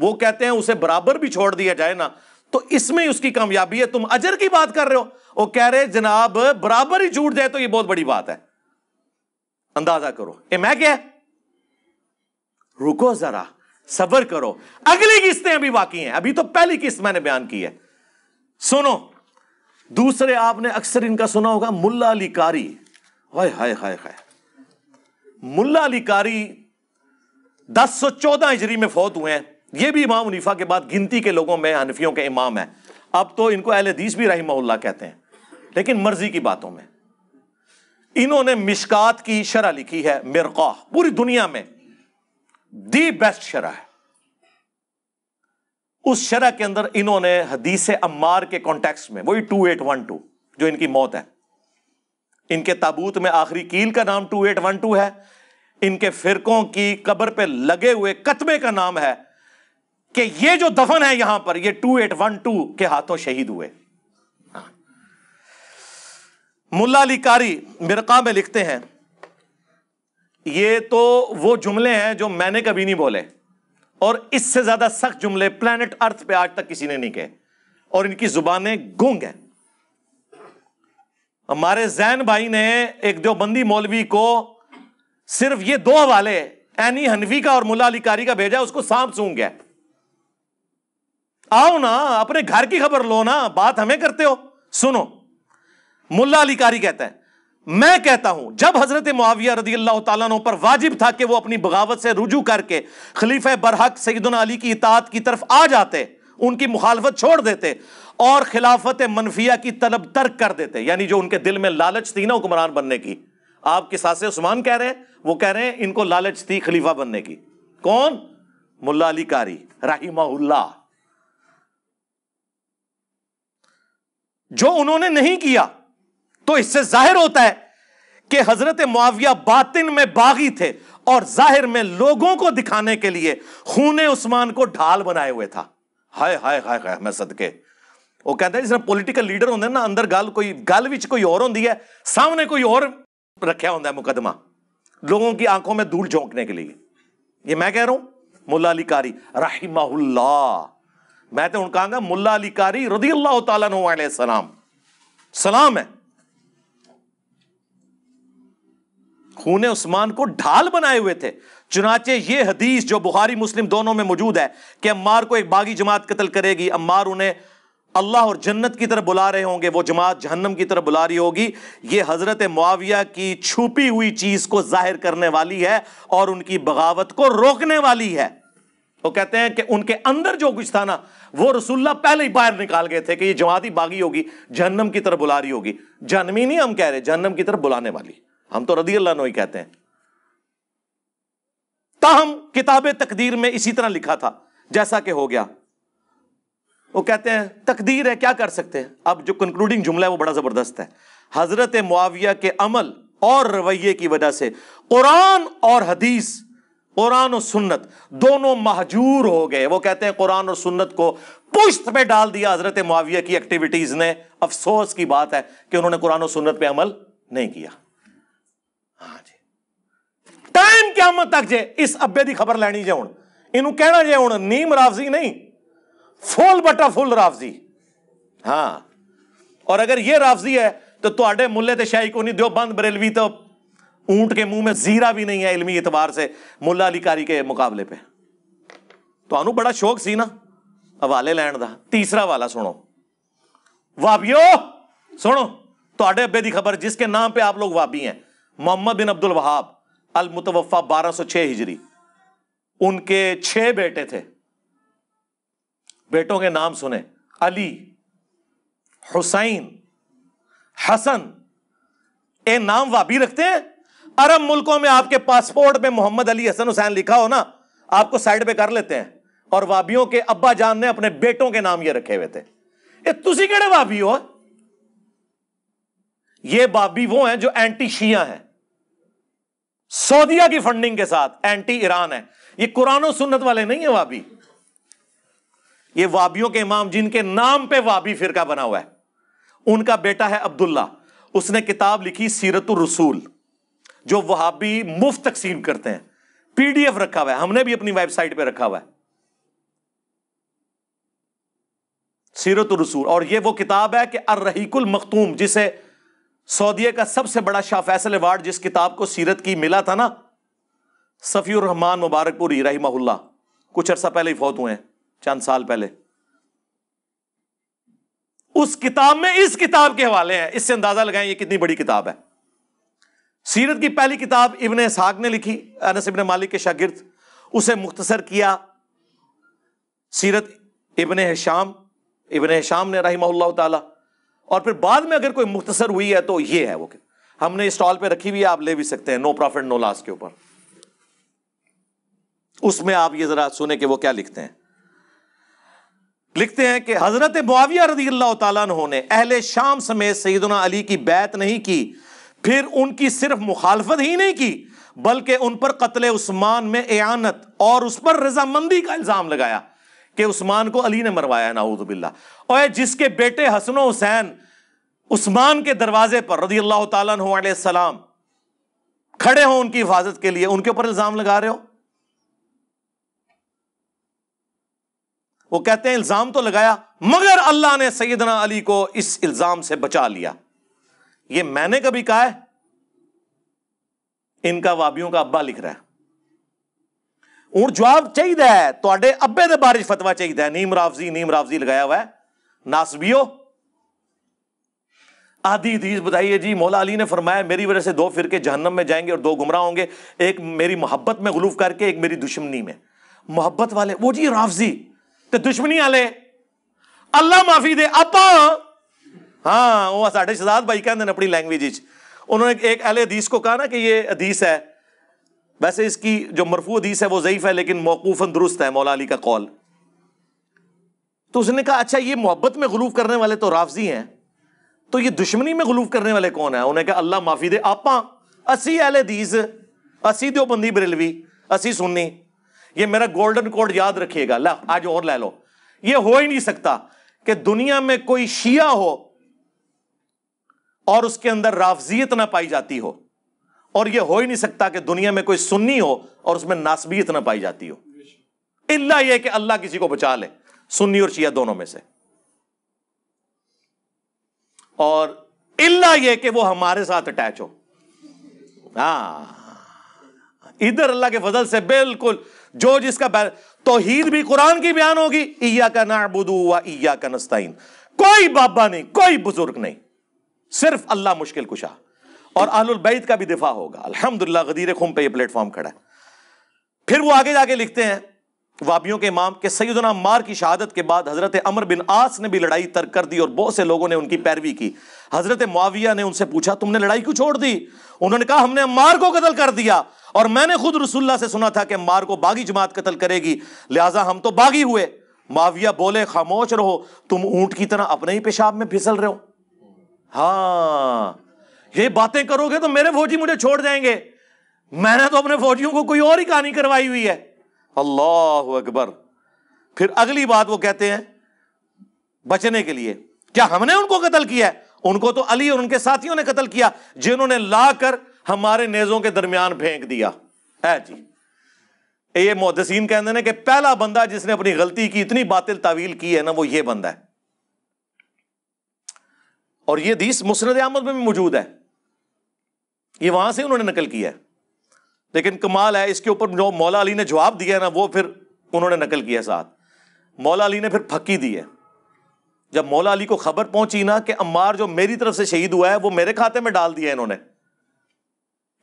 वो कहते हैं उसे बराबर भी छोड़ दिया जाए ना तो इसमें उसकी कामयाबी है तुम अजर की बात कर रहे हो वो कह रहे जनाब बराबर ही छूट जाए तो ये बहुत बड़ी बात है अंदाजा करो ए मैं क्या रुको जरा सबर करो अगली किस्तें अभी बाकी हैं अभी तो पहली किस्त मैंने बयान की है सुनो दूसरे आपने अक्सर इनका सुना होगा मुल्ला अली कारी हाय हाय हाय हाय मुल्ला अली कारी दस सौ चौदह हिजरी में फौत हुए हैं ये भी इमाम उनीफा के बाद गिनती के लोगों में हनफियों के इमाम है अब तो इनको अहल हदीस भी रही कहते हैं लेकिन मर्जी की बातों में इन्होंने मिशकात की शरह लिखी है मिर्का पूरी दुनिया में दी बेस्ट शरा है उस शरा के अंदर इन्होंने हदीस अम्मार के कॉन्टेक्स्ट में वही टू एट वन टू जो इनकी मौत है इनके ताबूत में आखिरी कील का नाम टू एट वन टू है इनके फिरकों की कब्र पे लगे हुए कतबे का नाम है कि ये जो दफन है यहां पर ये टू एट वन टू के हाथों शहीद हुए हाँ। मुल्ला अली कारी मिरका में लिखते हैं ये तो वो जुमले हैं जो मैंने कभी नहीं बोले और इससे ज्यादा सख्त जुमले प्लैनेट अर्थ पे आज तक किसी ने नहीं कहे और इनकी जुबानें गुंग हैं हमारे जैन भाई ने एक देवबंदी मौलवी को सिर्फ ये दो हवाले एनी हनवी का और मुला अलीकारी का भेजा उसको सांप सूंग गया आओ ना अपने घर की खबर लो ना बात हमें करते हो सुनो मुला अलीकारी कहते हैं मैं कहता हूं जब हजरत मुआविया रदी अल्लाह तु पर वाजिब था कि वो अपनी बगावत से रुजू करके खलीफ बरहक सईदन अली की इतात की तरफ आ जाते उनकी मुखालफत छोड़ देते और खिलाफत मनफिया की तलब तर्क कर देते यानी जो उनके दिल में लालच थी ना हुक्मरान बनने की आपके सासे उस्मान कह रहे हैं वो कह रहे हैं इनको लालच थी खलीफा बनने की कौन मुला अली कारी राही जो उन्होंने नहीं किया तो इससे जाहिर होता है कि हजरत मुआविया बातिन में बागी थे और जाहिर में लोगों को दिखाने के लिए खून उस्मान को ढाल बनाए हुए था हाय हाय हाय हाय मैं सदके वो कहते हैं जिसने पोलिटिकल लीडर होंगे ना अंदर गल कोई गल विच कोई और होंगी है सामने कोई और रखा होंगे मुकदमा लोगों की आंखों में धूल झोंकने के लिए ये मैं कह रहा हूं मुला अली कारी राहिमाहुल्ला मैं तो उनका मुला अली कारी रदी अल्लाह तला सलाम सलाम है खून उस्मान को ढाल बनाए हुए थे चुनाचे ये हदीस जो बुहारी मुस्लिम दोनों में मौजूद है कि अम्मार को एक बागी जमात कत्ल करेगी अम्मार उन्हें अल्लाह और जन्नत की तरफ बुला रहे होंगे वो जमात जहन्नम की तरफ बुला रही होगी ये हज़रत मुआविया की छुपी हुई चीज़ को जाहिर करने वाली है और उनकी बगावत को रोकने वाली है वो कहते हैं कि उनके अंदर जो कुछ था ना वो रसुल्ला पहले ही बाहर निकाल गए थे कि ये जमात ही बागी होगी जहन्नम की तरफ बुला रही होगी जहनमी नहीं हम कह रहे जहन्नम की तरफ बुलाने वाली हम तो रदी अल्लाह ही कहते हैं ताहम किताब तकदीर में इसी तरह लिखा था जैसा कि हो गया वो कहते हैं तकदीर है क्या कर सकते हैं अब जो कंक्लूडिंग जुमला है वो बड़ा ज़बरदस्त है हज़रत मुआविया के अमल और रवैये की वजह से कुरान और हदीस कुरान और सुन्नत दोनों महजूर हो गए वो कहते हैं कुरान और सुन्नत को पुश्त में डाल दिया हजरत मुआविया की एक्टिविटीज़ ने अफसोस की बात है कि उन्होंने कुरान और सुन्नत पे अमल नहीं किया ਹਾਂਜੀ ਟਾਈਮ ਕਿਆਮਤ ਤੱਕ ਜੇ ਇਸ ਅੱਬੇ ਦੀ ਖਬਰ ਲੈਣੀ ਜੇ ਹੁਣ ਇਹਨੂੰ ਕਹਿਣਾ ਜੇ ਹੁਣ ਨੀਮ ਰਾਫਜ਼ੀ ਨਹੀਂ ਫੁੱਲ ਬਟਾ ਫੁੱਲ ਰਾਫਜ਼ੀ ਹਾਂ और अगर ये राफजी है तो थोड़े मुल्ले तो शाही को नहीं दो बंद बरेलवी तो ऊंट के मुंह में जीरा भी नहीं है इलमी एतबार से मुला अलीकारी के मुकाबले पे तो बड़ा शौक सी ना हवाले लैन का तीसरा वाला सुनो वाबियो सुनो तो अबे की खबर जिसके नाम पे आप लोग वाबी हैं मोहम्मद बिन अब्दुल वहाब अल मुतवफ़ा बारह सौ छह हिजरी उनके छह बेटे थे बेटों के नाम सुने अली हुसैन हसन ए नाम वाबी रखते हैं अरब मुल्कों में आपके पासपोर्ट में मोहम्मद अली हसन हुसैन लिखा हो ना आपको साइड पे कर लेते हैं और वाबियों के अब्बा जान ने अपने बेटों के नाम ये रखे हुए थे ये तुसी केड़े वाबी हो ये बाबी वो हैं जो एंटी शिया हैं सऊदीया की फंडिंग के साथ एंटी ईरान है ये कुरान सुन्नत वाले नहीं है वाबी ये वाबियों के इमाम जिनके नाम पे वाबी फिरका बना हुआ है उनका बेटा है अब्दुल्ला उसने किताब लिखी सीरत रसूल जो वहाबी मुफ्त तकसीम करते हैं पीडीएफ रखा हुआ है हमने भी अपनी वेबसाइट पे रखा हुआ है सीरत रसूल और ये वो किताब है कि अर रहीकुल मखतूम जिसे सऊदीया का सबसे बड़ा शाह फैसल अवार्ड जिस किताब को सीरत की मिला था ना सफी रहमान मुबारकपुरी रहीमहुल्ला कुछ अरसा पहले ही फौत हुए हैं चंद साल पहले उस किताब में इस किताब के हवाले हैं इससे अंदाजा लगाएं ये कितनी बड़ी किताब है सीरत की पहली किताब इबन साग ने लिखी अनस इबन मालिक के शागिर्द उसे मुख्तसर किया सीरत इबन शाम इबन शाम ने रही ताला और फिर बाद में अगर कोई मुख्तसर हुई है तो ये है वो हमने स्टॉल पे रखी हुई है आप ले भी सकते हैं नो प्रॉफिट नो लॉस के ऊपर उसमें आप ये जरा सुने कि वो क्या लिखते हैं लिखते हैं कि हजरत मुआविया रजी अल्लाह तु ने अहले शाम समेत सईदना अली की बैत नहीं की फिर उनकी सिर्फ मुखालफत ही नहीं की बल्कि उन पर कत्ल उस्मान में एनत और उस पर रजामंदी का इल्ज़ाम लगाया कि उस्मान को अली ने मरवाया नाउदबिल्ला और जिसके बेटे हसन हुसैन उस्मान के दरवाजे पर रदी अल्लाह तलाम खड़े हो उनकी हिफाजत के लिए उनके ऊपर इल्जाम लगा रहे हो वो कहते हैं इल्जाम तो लगाया मगर अल्लाह ने सईदना अली को इस इल्जाम से बचा लिया ये मैंने कभी कहा है इनका वाबियों का अब्बा लिख रहा है ਹੁਣ ਜਵਾਬ अबे ਹੈ ਤੁਹਾਡੇ ਅੱਬੇ ਦੇ ਬਾਰੇ नीम ਚਾਹੀਦਾ ਹੈ ਨੀਮ ਰਾਫਜ਼ੀ ਨੀਮ ਰਾਫਜ਼ੀ ਲਗਾਇਆ नासबियो आधी हदीस बताइए जी मौला अली ने फरमाया मेरी वजह से दो फिर के जहन्नम में जाएंगे और दो गुमराह होंगे एक मेरी मोहब्बत में गुलूफ करके एक मेरी दुश्मनी में मोहब्बत वाले वो जी राफजी तो दुश्मनी वाले अल्लाह माफी दे आप हाँ वो साढ़े शहजाद भाई कहते हैं अपनी लैंग्वेज उन्होंने एक अहले हदीस को कहा ना कि ये हदीस है वैसे इसकी जो मरफू हदीस है वो ज़यीफ़ है लेकिन मौकूफ़न दुरुस्त है मौला अली का कौल तो उसने कहा अच्छा ये मोहब्बत में गलूफ करने वाले तो राफजी हैं तो ये दुश्मनी में गलूफ करने वाले कौन है उन्हें कहा अल्लाह माफी दे आपा असी अहल हदीस असी दो बंदी बरेलवी असी सुन्नी ये मेरा गोल्डन कोड याद रखिएगा ला आज और ले लो ये हो ही नहीं सकता कि दुनिया में कोई शिया हो और उसके अंदर राफजियत ना पाई जाती हो और यह हो ही नहीं सकता कि दुनिया में कोई सुन्नी हो और उसमें नासबियत ना पाई जाती हो इल्ला यह कि अल्लाह किसी को बचा ले सुन्नी और शिया दोनों में से और इल्ला यह कि वो हमारे साथ अटैच हो हा इधर अल्लाह के फजल से बिल्कुल जो जिसका तोहीद भी कुरान की बयान होगी इया का नाबुदू व का नस्ताइन कोई बाबा नहीं कोई बुजुर्ग नहीं सिर्फ अल्लाह मुश्किल कुशा और अहलबैत का भी दिफा होगा अल्हम्दुलिल्लाह गदीर खुम पे ये प्लेटफॉर्म खड़ा है फिर वो आगे जाके लिखते हैं वाबियों के इमाम के सैदना मार की शहादत के बाद हज़रत अमर बिन आस ने भी लड़ाई तर्क कर दी और बहुत से लोगों ने उनकी पैरवी की हज़रत मुआविया ने उनसे पूछा तुमने लड़ाई क्यों छोड़ दी उन्होंने कहा हमने अम्मार को कत्ल कर दिया और मैंने खुद रसुल्ला से सुना था कि अम्मार को बागी जमात कत्ल करेगी लिहाजा हम तो बागी हुए माविया बोले खामोश रहो तुम ऊंट की तरह अपने ही पेशाब में फिसल रहे हो हाँ ये बातें करोगे तो मेरे फौजी मुझे छोड़ जाएंगे मैंने तो अपने फौजियों को कोई और ही कहानी करवाई हुई है अल्लाह अकबर फिर अगली बात वो कहते हैं बचने के लिए क्या हमने उनको कत्ल किया है उनको तो अली और उनके साथियों ने कत्ल किया जिन्होंने लाकर हमारे नेजों के दरमियान फेंक दिया है जी ये मोहदसिन कहते हैं कि पहला बंदा जिसने अपनी गलती की इतनी बातिल तावील की है ना वो ये बंदा है और ये दीस मुसरद अहमद में भी मौजूद है ये वहां से उन्होंने नकल किया है लेकिन कमाल है इसके ऊपर जो मौला अली ने जवाब दिया ना वो फिर उन्होंने नकल किया साथ मौला अली ने फिर फकी दी है जब मौला अली को खबर पहुंची ना कि अम्मार जो मेरी तरफ से शहीद हुआ है वो मेरे खाते में डाल दिया इन्होंने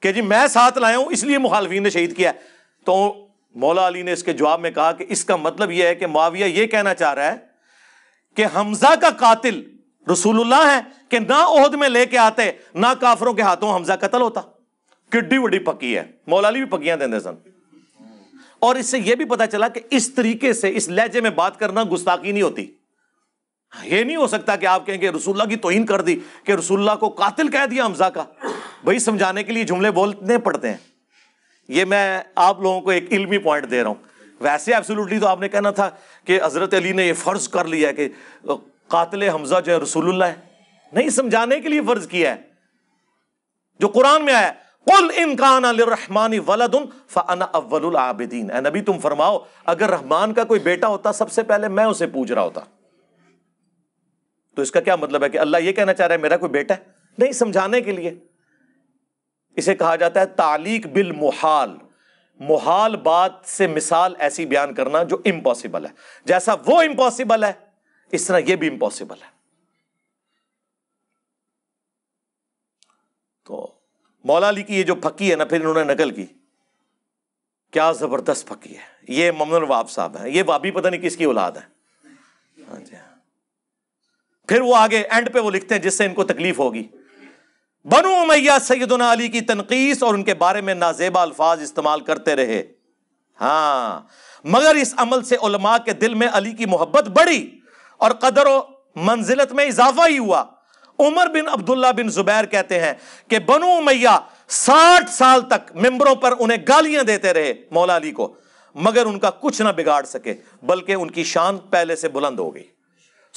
कि जी मैं साथ लाया हूं इसलिए मुखालफी ने शहीद किया तो मौला अली ने इसके जवाब में कहा कि इसका मतलब यह है कि माविया ये कहना चाह रहा है कि हमजा का कातिल रसूलुल्लाह है कि ना ओहद में लेके आते ना काफरों के हाथों हमजा कतल होता किड्डी वड्डी पक्की है मौलाली भी पक्कियां देंदे सन और इससे यह भी पता चला कि इस तरीके से इस लहजे में बात करना गुस्ताखी नहीं होती ये नहीं हो सकता कि आप कहेंगे रसूल्ला की तोहिन कर दी कि रसूल्ला को कातिल कह दिया हमजा का भाई समझाने के लिए जुमले बोलने पड़ते हैं ये मैं आप लोगों को एक इल्मी पॉइंट दे रहा हूं वैसे एब्सोल्युटली तो आपने कहना था कि हज़रत अली ने ये फ़र्ज़ कर लिया कि कातिल हमजा जो है रसूलुल्लाह है नहीं समझाने के लिए फर्ज किया है जो कुरान में आया कुल इनकान रहमानी वलदन फ़ाना अव्वल आबिदीन नबी तुम फरमाओ अगर रहमान का कोई बेटा होता सबसे पहले मैं उसे पूछ रहा होता तो इसका क्या मतलब है कि अल्लाह ये कहना चाह रहा है मेरा कोई बेटा है नहीं समझाने के लिए इसे कहा जाता है तालीक बिल मुहाल मुहाल बात से मिसाल ऐसी बयान करना जो इम्पॉसिबल है जैसा वो इम्पॉसिबल है इस तरह यह भी इंपॉसिबल है तो मौला अली की ये जो फकी है ना फिर इन्होंने नकल की क्या जबरदस्त फकी है ये ममन वाब साहब है ये वाबी पता नहीं किसकी औलाद है हाँ हाँ। फिर वो आगे एंड पे वो लिखते हैं जिससे इनको तकलीफ होगी बनो मैया सैदना अली की तनकीस और उनके बारे में नाजेबा अल्फाज इस्तेमाल करते रहे हाँ मगर इस अमल से उलमा के दिल में अली की मोहब्बत बढ़ी और कदर व मंजिलत में इजाफा ही हुआ उमर बिन अब्दुल्ला बिन जुबैर कहते हैं कि बनु उमैया साठ साल तक मेंबरों पर उन्हें गालियां देते रहे मौला अली को मगर उनका कुछ ना बिगाड़ सके बल्कि उनकी शान पहले से बुलंद हो गई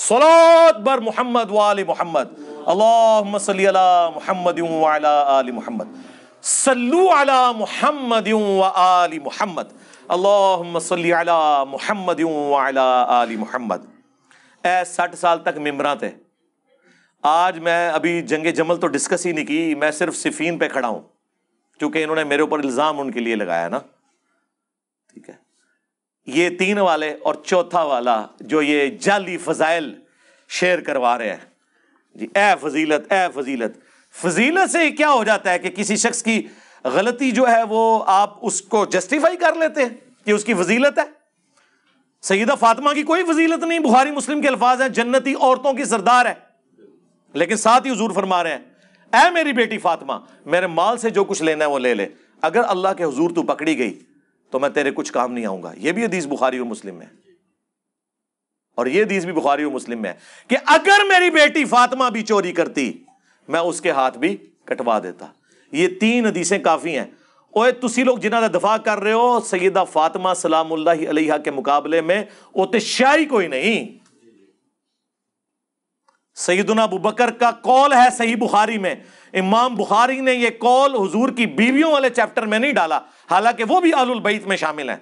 सलात बर मोहम्मद वाली मोहम्मद अल्लाह सल मोहम्मद आली मोहम्मद सल्लू अला मोहम्मद आली मोहम्मद अल्लाह सल मोहम्मद आली मोहम्मद साठ साल तक मेम्बरा थे आज मैं अभी जंग जमल तो डिस्कस ही नहीं की मैं सिर्फ सिफीन पर खड़ा हूँ क्योंकि इन्होंने मेरे ऊपर इल्ज़ाम उनके लिए लगाया ना ठीक है ये तीन वाले और चौथा वाला जो ये जाली फजाइल शेयर करवा रहे हैं जी ए फजीलत ए फजीलत फजीलत से क्या हो जाता है कि किसी शख्स की गलती जो है वो आप उसको जस्टिफाई कर लेते हैं कि उसकी फजीलत है सईदा फातिमा की कोई फजीलत नहीं बुखारी मुस्लिम के अल्फाज हैं जन्नती औरतों की सरदार है लेकिन साथ ही हजूर फरमा रहे हैं ऐ मेरी बेटी फातिमा मेरे माल से जो कुछ लेना है वो ले ले अगर अल्लाह के हजूर तू पकड़ी गई तो मैं तेरे कुछ काम नहीं आऊंगा ये भी अदीज बुखारी और मुस्लिम है और ये हदीस भी बुखारी और मुस्लिम में है कि अगर मेरी बेटी फातिमा भी चोरी करती मैं उसके हाथ भी कटवा देता ये तीन अदीसें काफी हैं ओए ਤੁਸੀਂ ਲੋਕ ਜਿਨ੍ਹਾਂ ਦਾ ਦਫਾ ਕਰ ਰਹੇ ਹੋ ਸੈਯਦਾ ਫਾਤਿਮਾ ਸਲਾਮੁllahi के मुकाबले में वो तो शाह ही कोई नहीं सईदना अबू बकर का कौल है सही बुखारी में इमाम बुखारी ने यह कौल हुजूर की बीवियों वाले चैप्टर में नहीं डाला हालांकि वो भी आलुल बैत में शामिल है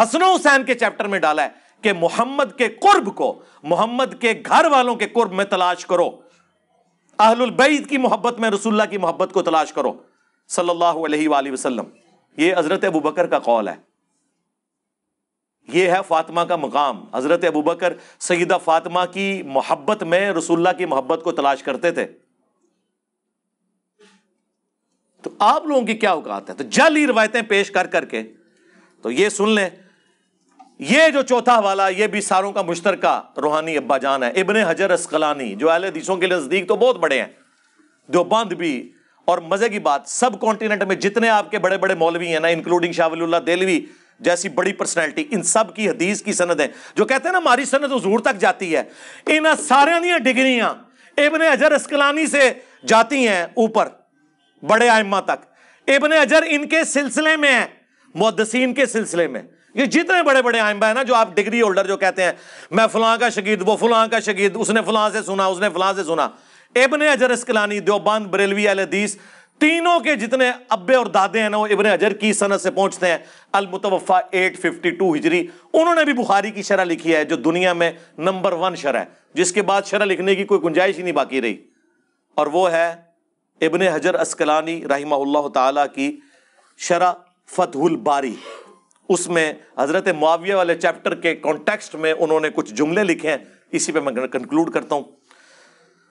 हसन हुसैन के चैप्टर में डाला है कि मोहम्मद के कुर्ब को मोहम्मद के घर वालों के कुर्ब में तलाश करो अहलुल बैत की मोहब्बत में रसुल्ला की मोहब्बत को तलाश करो सल्लल्लाहु अलैहि वसल्लम ये हज़रत अबू बकर का कौल है ये है फ़ातिमा का मकाम हज़रत अबू बकर सईदा फ़ातिमा की मोहब्बत में रसुल्ला की मोहब्बत को तलाश करते थे तो आप लोगों की क्या औकात है तो जल ही रवायतें पेश कर करके तो ये सुन लें ये जो चौथा वाला ये भी सारों का मुश्तर रूहानी अब्बाजान है इबन हजर असकलानी जो अहल हदीसों के नज़दीक तो बहुत बड़े हैं बंद भी और मजे की बात सब कॉन्टिनेंट में जितने आपके बड़े बड़े मौलवी हैं ना इंक्लूडिंग शाहवल्ला देलवी जैसी बड़ी पर्सनैलिटी इन सब की हदीस की सनद है जो कहते हैं ना हमारी सनद हजूर तक जाती है इन सारे डिग्रियां इबन अजर अस्कलानी से जाती हैं ऊपर बड़े आयमा तक इबन अजर इनके सिलसिले में है मुद्दसिन के सिलसिले में ये जितने बड़े बड़े आयमा है ना जो आप डिग्री होल्डर जो कहते हैं मैं फलां का शकीद वो फलां का शकीद उसने फलां से सुना उसने फलां से सुना इबन अजर इसकलानी देवबंद बरेलवी अलदीस तीनों के जितने अब्बे और दादे हैं ना वो इबन अजर की सनत से पहुंचते हैं अलमुतवफ़ा 852 हिजरी उन्होंने भी बुखारी की शरह लिखी है जो दुनिया में नंबर वन शरह है जिसके बाद शरह लिखने की कोई गुंजाइश ही नहीं बाकी रही और वो है इबन हजर असकलानी रहीमा ताला की शरा फतहुल बारी उसमें हज़रत मुआविया वाले चैप्टर के कॉन्टेक्स्ट में उन्होंने कुछ जुमले लिखे हैं इसी पे मैं कंक्लूड करता हूँ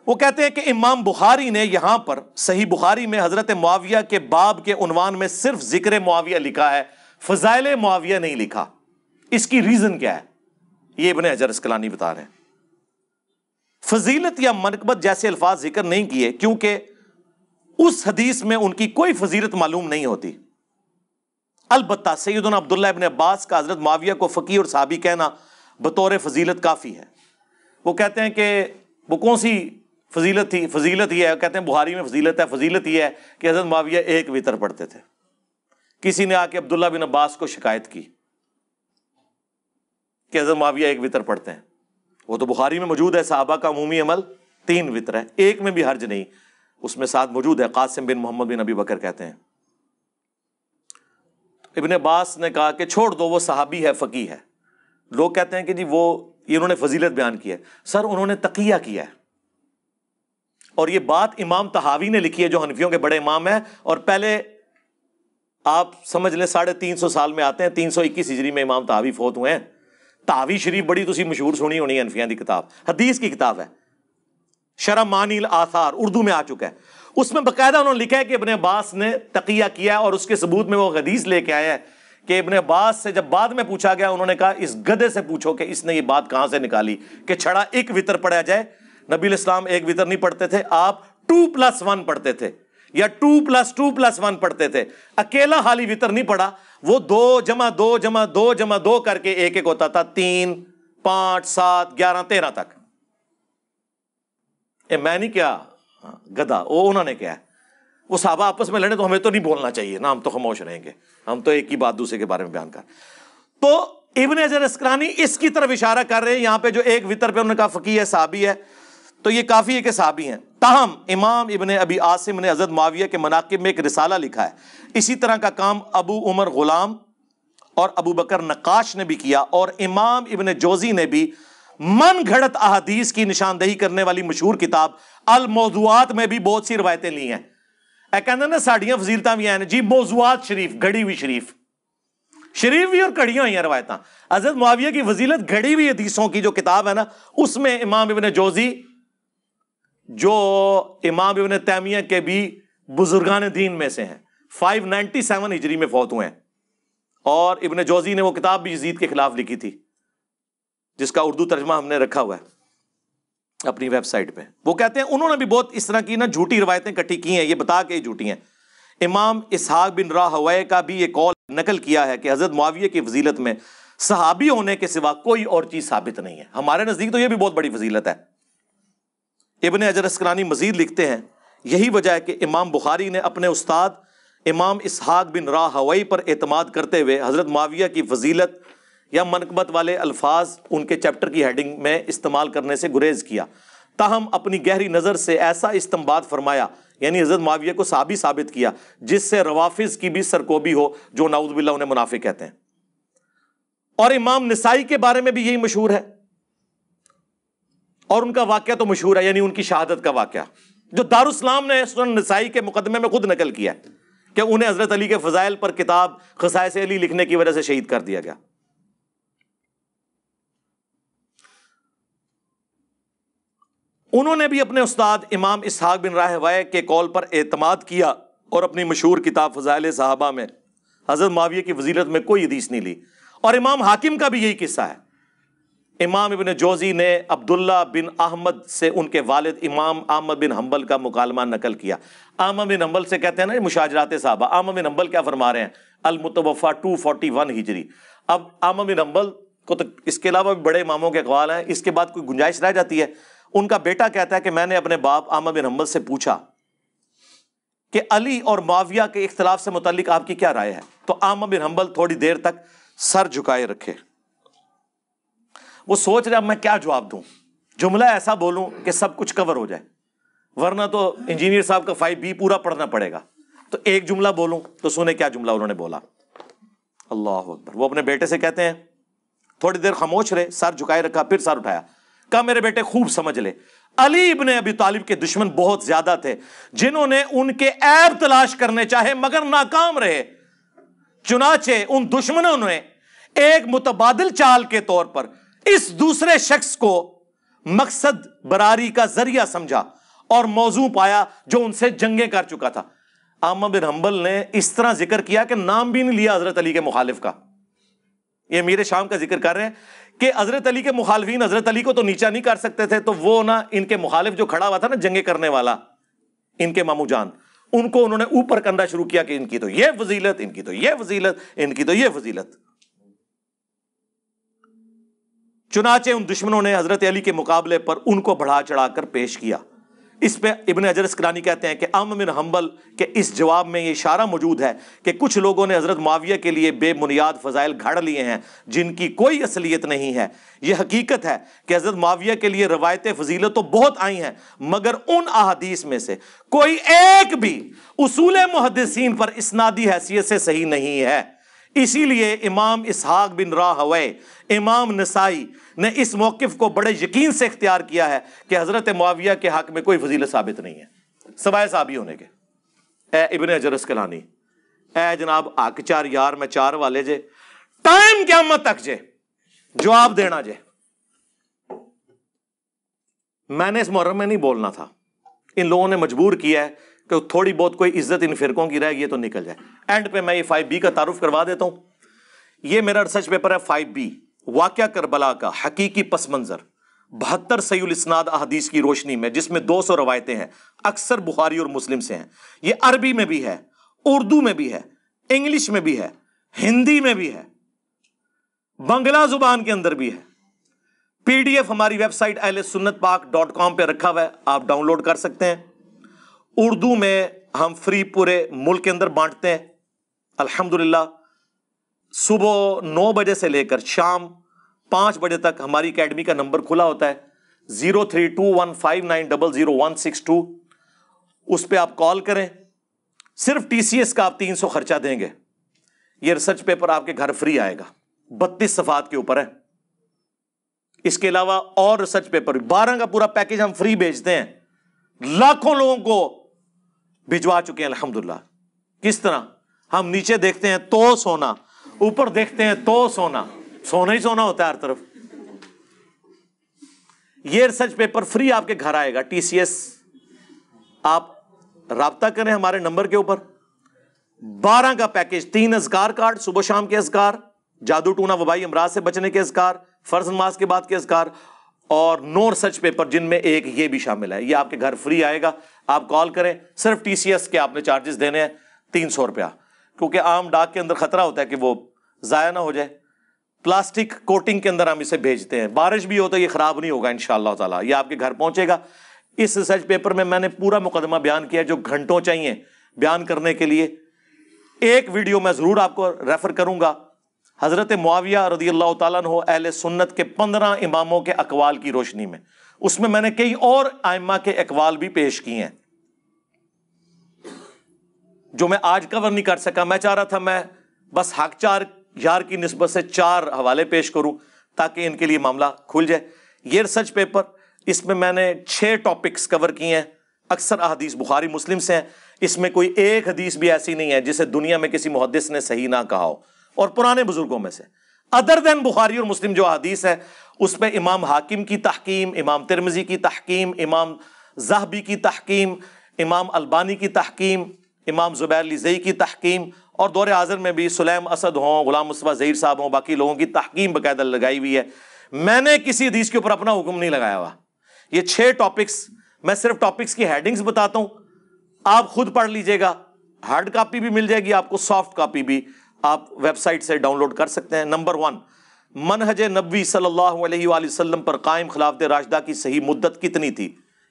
वो कहते हैं कि इमाम बुखारी ने यहां पर सही बुखारी में हज़रत मुआविया के बाब के उनवान में सिर्फ जिक्र मुआविया लिखा है फ़जाइल मुआविया नहीं लिखा इसकी रीज़न क्या है ये इबन अजर इसकलानी बता रहे फजीलत या मनकबत जैसे अल्फाज जिक्र नहीं किए क्योंकि उस हदीस में उनकी कोई फजीलत मालूम नहीं होती अलबत् सैदन अब्दुल्ला इबन अब्बास का हजरत माविया को फ़कीर और साबी कहना बतौर फजीलत काफ़ी है वो कहते हैं कि वो कौन सी फजीलत थी फजीलत ही है कहते हैं बुहारी में फजीलत है फजीलत ही है कि हजरत माविया एक वितर पढ़ते थे किसी ने आके अब्दुल्ला बिन अब्बास को शिकायत की कि हजरत माविया एक वितर पढ़ते हैं वो तो बुहारी में मौजूद है साहबा का अमूमी अमल तीन वितर है एक में भी हर्ज नहीं उसमें साथ मौजूद है कासिम बिन मोहम्मद बिन अबी बकर कहते हैं इबन अब्बास ने कहा कि छोड़ दो वो साहबी है फ़की है लोग कहते हैं कि जी वो इन्होंने फजीलत बयान की है सर उन्होंने तकिया किया है और ये बात इमाम तहावी ने लिखी है जो हनफियों के बड़े इमाम हैं और पहले आप समझ लें साढ़े तीन सौ साल में आते हैं तीन सौ इक्कीस हिजरी में इमाम तहावी फोत हुए हैं तहावी शरीफ बड़ी तुम्हें तो मशहूर सुनी होनी हनफिया की किताब हदीस की किताब है शरा शरमानील आसार उर्दू में आ चुका है उसमें बाकायदा उन्होंने लिखा है कि इबन अब्बास ने तकिया किया और उसके सबूत में वो हदीस लेके आया है कि इबन अब्बास से जब बाद में पूछा गया उन्होंने कहा इस गधे से पूछो कि इसने ये बात कहाँ से निकाली कि छड़ा एक वितर पढ़ा जाए नबी इस्लाम एक वितर नहीं पढ़ते थे आप टू प्लस वन पढ़ते थे या two plus two plus one पढ़ते थे अकेला हाली वितर नहीं पढ़ा वो दो जमा दो जमा दो जमा दो करके एक एक होता था तीन पांच सात ग्यारह तेरह तक ए, मैं नहीं क्या हाँ, गदा वो उन्होंने क्या वो साहबा आपस में लड़े तो हमें तो नहीं बोलना चाहिए ना हम तो खामोश रहेंगे हम तो एक ही बात दूसरे के बारे में बयान कर तो इबन इसकी तरफ इशारा कर रहे हैं यहां पे जो एक वितर पे उन्होंने कहा फकी है साबी है तो ये काफ़ी एक साहबी हैं ताहम इमाम इबन अबी आसिम ने हज़रत माविया के मनाकब में एक रिसाला लिखा है इसी तरह का काम अबू उमर ग़ुलाम और अबू बकर नक्काश ने भी किया और इमाम इबन जोजी ने भी मन घड़त अहादीस की निशानदेही करने वाली मशहूर किताब अल मौजूद में भी बहुत सी रवायतें ली हैं कहते ना साड़ियां फजीलत भी हैं जी मौजूद शरीफ घड़ी हुई शरीफ शरीफ भी और कड़ियाँ हुई हैं रवायत हजरत माविया की फजीलत घड़ी हुई हदीसों की जो किताब है ना उसमें इमाम इबन जोजी जो इमाम इबन तैमिया के भी बुजुर्गान दीन में से हैं 597 हिजरी में फौत हुए हैं और इबन जोजी ने वो किताब भी यजीद के खिलाफ लिखी थी जिसका उर्दू तर्जमा हमने रखा हुआ है अपनी वेबसाइट पे वो कहते हैं उन्होंने भी बहुत इस तरह की ना झूठी रवायतें इकट्ठी की हैं ये बता के झूठी हैं इमाम इसहाक बिन राह का भी ये कॉल नकल किया है कि हज़रत मुआविया की फजीलत में सहाबी होने के सिवा कोई और चीज़ साबित नहीं है हमारे नज़दीक तो ये भी बहुत बड़ी फजीलत है इबन अजर असकलानी मज़ीद लिखते हैं यही वजह है कि इमाम बुखारी ने अपने उस्ताद इमाम इसहाक बिन रा हवाई पर अतमाद करते हुए हज़रत माविया की फजीलत या मनकबत वाले अल्फाज उनके चैप्टर की हेडिंग में इस्तेमाल करने से गुरेज किया ताहम अपनी गहरी नज़र से ऐसा इस्तेमाल फरमाया यानी हज़रत माविया को साबी साबित किया जिससे रवाफिज़ की भी सरकोबी हो जो नाउदबिल्ला उन्हें मुनाफे कहते हैं और इमाम नसाई के बारे में भी यही मशहूर है और उनका वाक्य तो मशहूर है यानी उनकी शहादत का वाक्य जो दारुस्लाम ने सुन नसाई के मुकदमे में खुद नकल किया कि उन्हें हजरत अली के फजाइल पर किताब खसायस अली लिखने की वजह से शहीद कर दिया गया उन्होंने भी अपने उस्ताद इमाम इसहाक बिन राहवाय के कॉल पर एतमाद किया और अपनी मशहूर किताब फजाइल साहबा में हजरत माविया की वजीरत में कोई हदीस नहीं ली और इमाम हाकिम का भी यही किस्सा है इमाम इबन जोजी ने अब्दुल्ला बिन अहमद से उनके वालिद इमाम आमद बिन हम्बल का मुकालमा नकल किया आम बिन हम्बल से कहते हैं ना मुशाजरात साहबा आम बिन हम्बल क्या फरमा रहे हैं अलमुतवफ़ा टू फोर्टी वन हिजरी अब आम बिन हम्बल को तो इसके अलावा भी बड़े इमामों के अखबाल हैं इसके बाद कोई गुंजाइश रह जाती है उनका बेटा कहता है कि मैंने अपने बाप आम बिन हम्बल से पूछा कि अली और माविया के इख्तलाफ से मुतलिक आपकी क्या राय है तो आमद बिन हम्बल थोड़ी देर तक सर झुकाए रखे वो सोच रहे अब मैं क्या जवाब दूं जुमला ऐसा बोलूं कि सब कुछ कवर हो जाए वरना तो इंजीनियर साहब का फाइव बी पूरा पढ़ना पड़ेगा तो एक जुमला बोलूं तो सुने क्या जुमला उन्होंने बोला अल्लाह अकबर वो अपने बेटे से कहते हैं थोड़ी देर खामोश रहे सर झुकाए रखा फिर सर उठाया कहा मेरे बेटे खूब समझ ले अली इब्न अबी तालिब के दुश्मन बहुत ज्यादा थे जिन्होंने उनके ऐब तलाश करने चाहे मगर नाकाम रहे चुनाचे उन दुश्मनों ने एक मुतबादल चाल के तौर पर इस दूसरे शख्स को मकसद बरारी का जरिया समझा और मौजू पाया जो उनसे जंगे कर चुका था आमा बिन हम्बल ने इस तरह जिक्र किया कि नाम भी नहीं लिया हजरत अली के मुखालिफ का ये मेरे शाम का जिक्र कर रहे हैं कि हजरत अली के मुखालफिन हजरत अली को तो नीचा नहीं कर सकते थे तो वो ना इनके मुखालिफ जो खड़ा हुआ था ना जंगे करने वाला इनके मामू जान उनको उन्होंने ऊपर करना शुरू किया कि इनकी तो ये फजीलत इनकी तो ये फजीलत इनकी तो ये फजीलत चुनाचे उन दुश्मनों ने हज़रत अली के मुकाबले पर उनको बढ़ा चढ़ा कर पेश किया इस पर इबन अजर करानी कहते हैं कि अम बिन हम्बल के इस जवाब में ये इशारा मौजूद है कि कुछ लोगों ने हज़रत माविया के लिए बेबुनियाद फ़जाइल घड़ लिए हैं जिनकी कोई असलियत नहीं है यह हकीकत है कि हज़रत माविया के लिए रवायत फजीलत तो बहुत आई हैं मगर उन अहादीस में से कोई एक भी उसूल मुहदसिन पर इसनादी हैसियत से सही नहीं है इसीलिए इमाम इसहाक बिन राहवे इमाम नसाई ने इस मौक़ को बड़े यकीन से इख्तियार किया है कि हज़रत मुआविया के हक़ में कोई फजील साबित नहीं है सवाए साबी होने के ए इबन अजरस कलानी ए जनाब हक चार यार मैं चार वाले जे टाइम क्या मत तक जे जवाब देना जे मैंने इस मुहर्रम में नहीं बोलना था इन लोगों ने मजबूर किया है कि थोड़ी बहुत कोई इज्जत इन फिरकों की रहेगी तो निकल जाए एंड पे मैं ये फाइव बी का तारुफ करवा देता हूं ये मेरा रिसर्च पेपर है फाइव बी वाक़ करबला का हकीकी पस मंज़र बहत्तर सैल इसनाद अहदीस की रोशनी में जिसमें दो सौ रवायतें हैं अक्सर बुखारी और मुस्लिम से हैं ये अरबी में भी है उर्दू में भी है इंग्लिश में भी है हिंदी में भी है बंगला जुबान के अंदर भी है पीडीएफ हमारी वेबसाइट एल सुन्नत पाक डॉट कॉम पर रखा हुआ है आप डाउनलोड कर सकते हैं उर्दू में हम फ्री पूरे मुल्क के अंदर बांटते हैं अल्हम्दुलिल्लाह सुबह नौ बजे से लेकर शाम पाँच बजे तक हमारी अकेडमी का नंबर खुला होता है zero three two one five nine double zero one six two उस पर आप कॉल करें सिर्फ टीसीएस का आप तीन सौ खर्चा देंगे ये रिसर्च पेपर आपके घर फ्री आएगा बत्तीस सफात के ऊपर है इसके अलावा और रिसर्च पेपर बारह का पूरा पैकेज हम फ्री भेजते हैं लाखों लोगों को भिजवा चुके हैं अलहमदुल्ला किस तरह हम नीचे देखते हैं तो सोना ऊपर देखते हैं तो सोना सोना ही सोना होता है हर तरफ ये रिसर्च पेपर फ्री आपके घर आएगा टीसीएस आप रबता करें हमारे नंबर के ऊपर बारह का पैकेज तीन असगार कार्ड सुबह शाम के असगार जादू टूना वबाई अमराज से बचने के असगार फर्ज नमाज के बाद के असगार और नो रिसर्च पेपर जिनमें एक ये भी शामिल है ये आपके घर फ्री आएगा आप कॉल करें सिर्फ टीसीएस के आपने चार्जेस देने हैं तीन सौ रुपया क्योंकि आम डाक के अंदर खतरा होता है कि वो ज़ाया ना हो जाए प्लास्टिक कोटिंग के अंदर हम इसे भेजते हैं बारिश भी हो तो ये ख़राब नहीं होगा इन ताला ये आपके घर पहुंचेगा इस रिसर्च पेपर में मैंने पूरा मुकदमा बयान किया जो घंटों चाहिए बयान करने के लिए एक वीडियो मैं ज़रूर आपको रेफ़र करूंगा हज़रत मुआविया रदी अल्लाह तु अहल सुन्नत के पंद्रह इमामों के अकवाल की रोशनी में उसमें मैंने कई और आयमा के अकवाल भी पेश किए हैं जो मैं आज कवर नहीं कर सका मैं चाह रहा था मैं बस हक चार यार की नस्बत से चार हवाले पेश करूं ताकि इनके लिए मामला खुल जाए ये रिसर्च पेपर इसमें मैंने छः टॉपिक्स कवर किए हैं अक्सर अदीस बुखारी मुस्लिम से हैं इसमें कोई एक हदीस भी ऐसी नहीं है जिसे दुनिया में किसी मुहदस ने सही ना कहा हो और पुराने बुजुर्गों में से अदर देन बुखारी और मुस्लिम जो अदीस है उस पर इमाम हाकिम की तहकीम इमाम तिरमजी की तहकीम इमाम जहबी की तहकीम इमाम अलबानी की तहकीम इमाम ज़ुबैर अली जई की तहकीम और दौरे हाजिर में भी सुलैम असद हों गुलाम मुस्तफ़ा ज़हीर साहब हों बाकी लोगों की तहकीम बाकायदा लगाई हुई है मैंने किसी हदीस के ऊपर अपना हुक्म नहीं लगाया हुआ ये छः टॉपिक्स मैं सिर्फ टॉपिक्स की हेडिंग्स बताता हूँ आप खुद पढ़ लीजिएगा हार्ड कापी भी मिल जाएगी आपको सॉफ्ट कापी भी आप वेबसाइट से डाउनलोड कर सकते हैं नंबर वन मनहज नबी सल्लल्लाहु अलैहि वसल्लम पर कायम खिलाफत राशदा की सही मुद्दत कितनी थी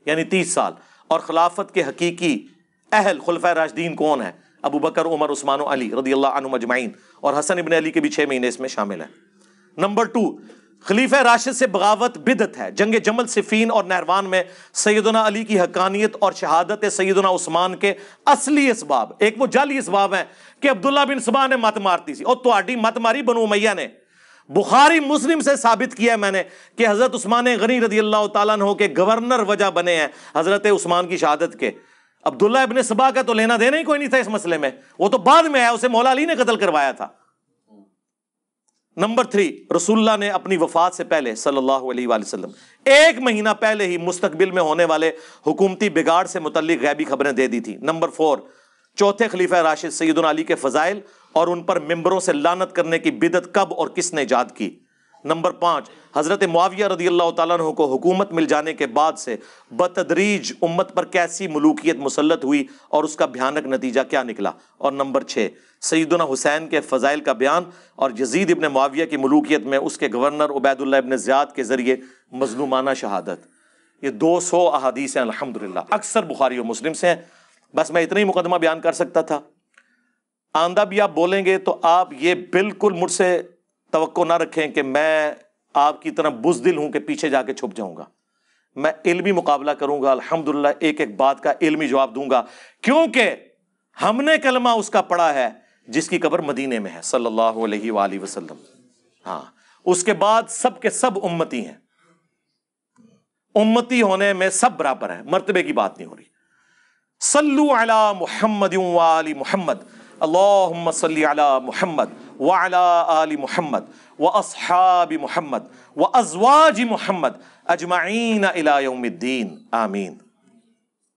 यानी तीस साल और खिलाफत के हकीकी अहल खुलफा राशदीन कौन है अबू बकर उमर उस्मान अली रदी अल्लाह और हसन इबन अली के भी छह महीने इसमें शामिल हैं नंबर टू खलीफ राशिद से बगावत बिदत है जंग जमल सिफीन और नहरवान में सैदना अली की हकानियत और शहादत सैदना उस्मान के असली इसबाब एक वो जाली इसबाब है कि अब्दुल्ला बिन सुबह ने मत मारती थी और थोड़ी मत मारी बनो मैया ने बुखारी मुस्लिम से साबित किया मैंने कि हज़रत उस्मान गनी रदी अल्लाह तु के गवर्नर वजह बने हैं हज़रत उस्मान की शहादत के अब्दुल्ला इबन सबा का तो लेना देना ही कोई नहीं था इस मसले में वो तो बाद में आया उसे मौला अली ने कत्ल करवाया था नंबर थ्री रसुल्ला ने अपनी वफात से पहले सल्लल्लाहु अलैहि वसल्लम एक महीना पहले ही मुस्तकबिल में होने वाले हुकूमती बिगाड़ से मुतल गैबी खबरें दे दी थी नंबर फोर चौथे खलीफा राशिद सईदन अली के फजाइल और उन पर मेम्बरों से लानत करने की बिदत कब और किसने ईजाद की नंबर पाँच हज़रत मुआविया रदी अल्लाह तु को हुकूमत मिल जाने के बाद से बतदरीज उम्मत पर कैसी मलूकियत मुसलत हुई और उसका भयानक नतीजा क्या निकला और नंबर छः सईदना हुसैन के फ़ज़ाइल का बयान और जजीद इबन माविया की मलूकियत में उसके गवर्नर उबैदुल्ला इबन ज़ियाद के ज़रिए मजलूमाना शहादत ये दो सौ अहादीस हैं अलहमदिल्ला अक्सर बुखारी और मुस्लिम से हैं बस मैं इतना ही मुकदमा बयान कर सकता था आंदा भी आप बोलेंगे तो आप ये बिल्कुल मुझसे तो ना रखें कि मैं आपकी तरह बुजदिल हूँ कि पीछे जाके छुप जाऊँगा मैं इल्मी मुकाबला करूँगा अल्हम्दुलिल्लाह एक एक बात का इल्मी जवाब दूंगा क्योंकि हमने कलमा उसका पढ़ा है जिसकी कबर मदीने में है सल्लल्लाहु अलैहि वसल्लम हाँ उसके बाद सब के सब उम्मती हैं उम्मती होने में सब बराबर है मरतबे की बात नहीं हो रही सल्लु अला मोहम्मद मोहम्मद अल्लाहुम्म सल्लि अला मुहम्मद व अला आलि मुहम्मद व असहाबि मुहम्मद व अजवाजि मुहम्मद अजमाइन इला आमीन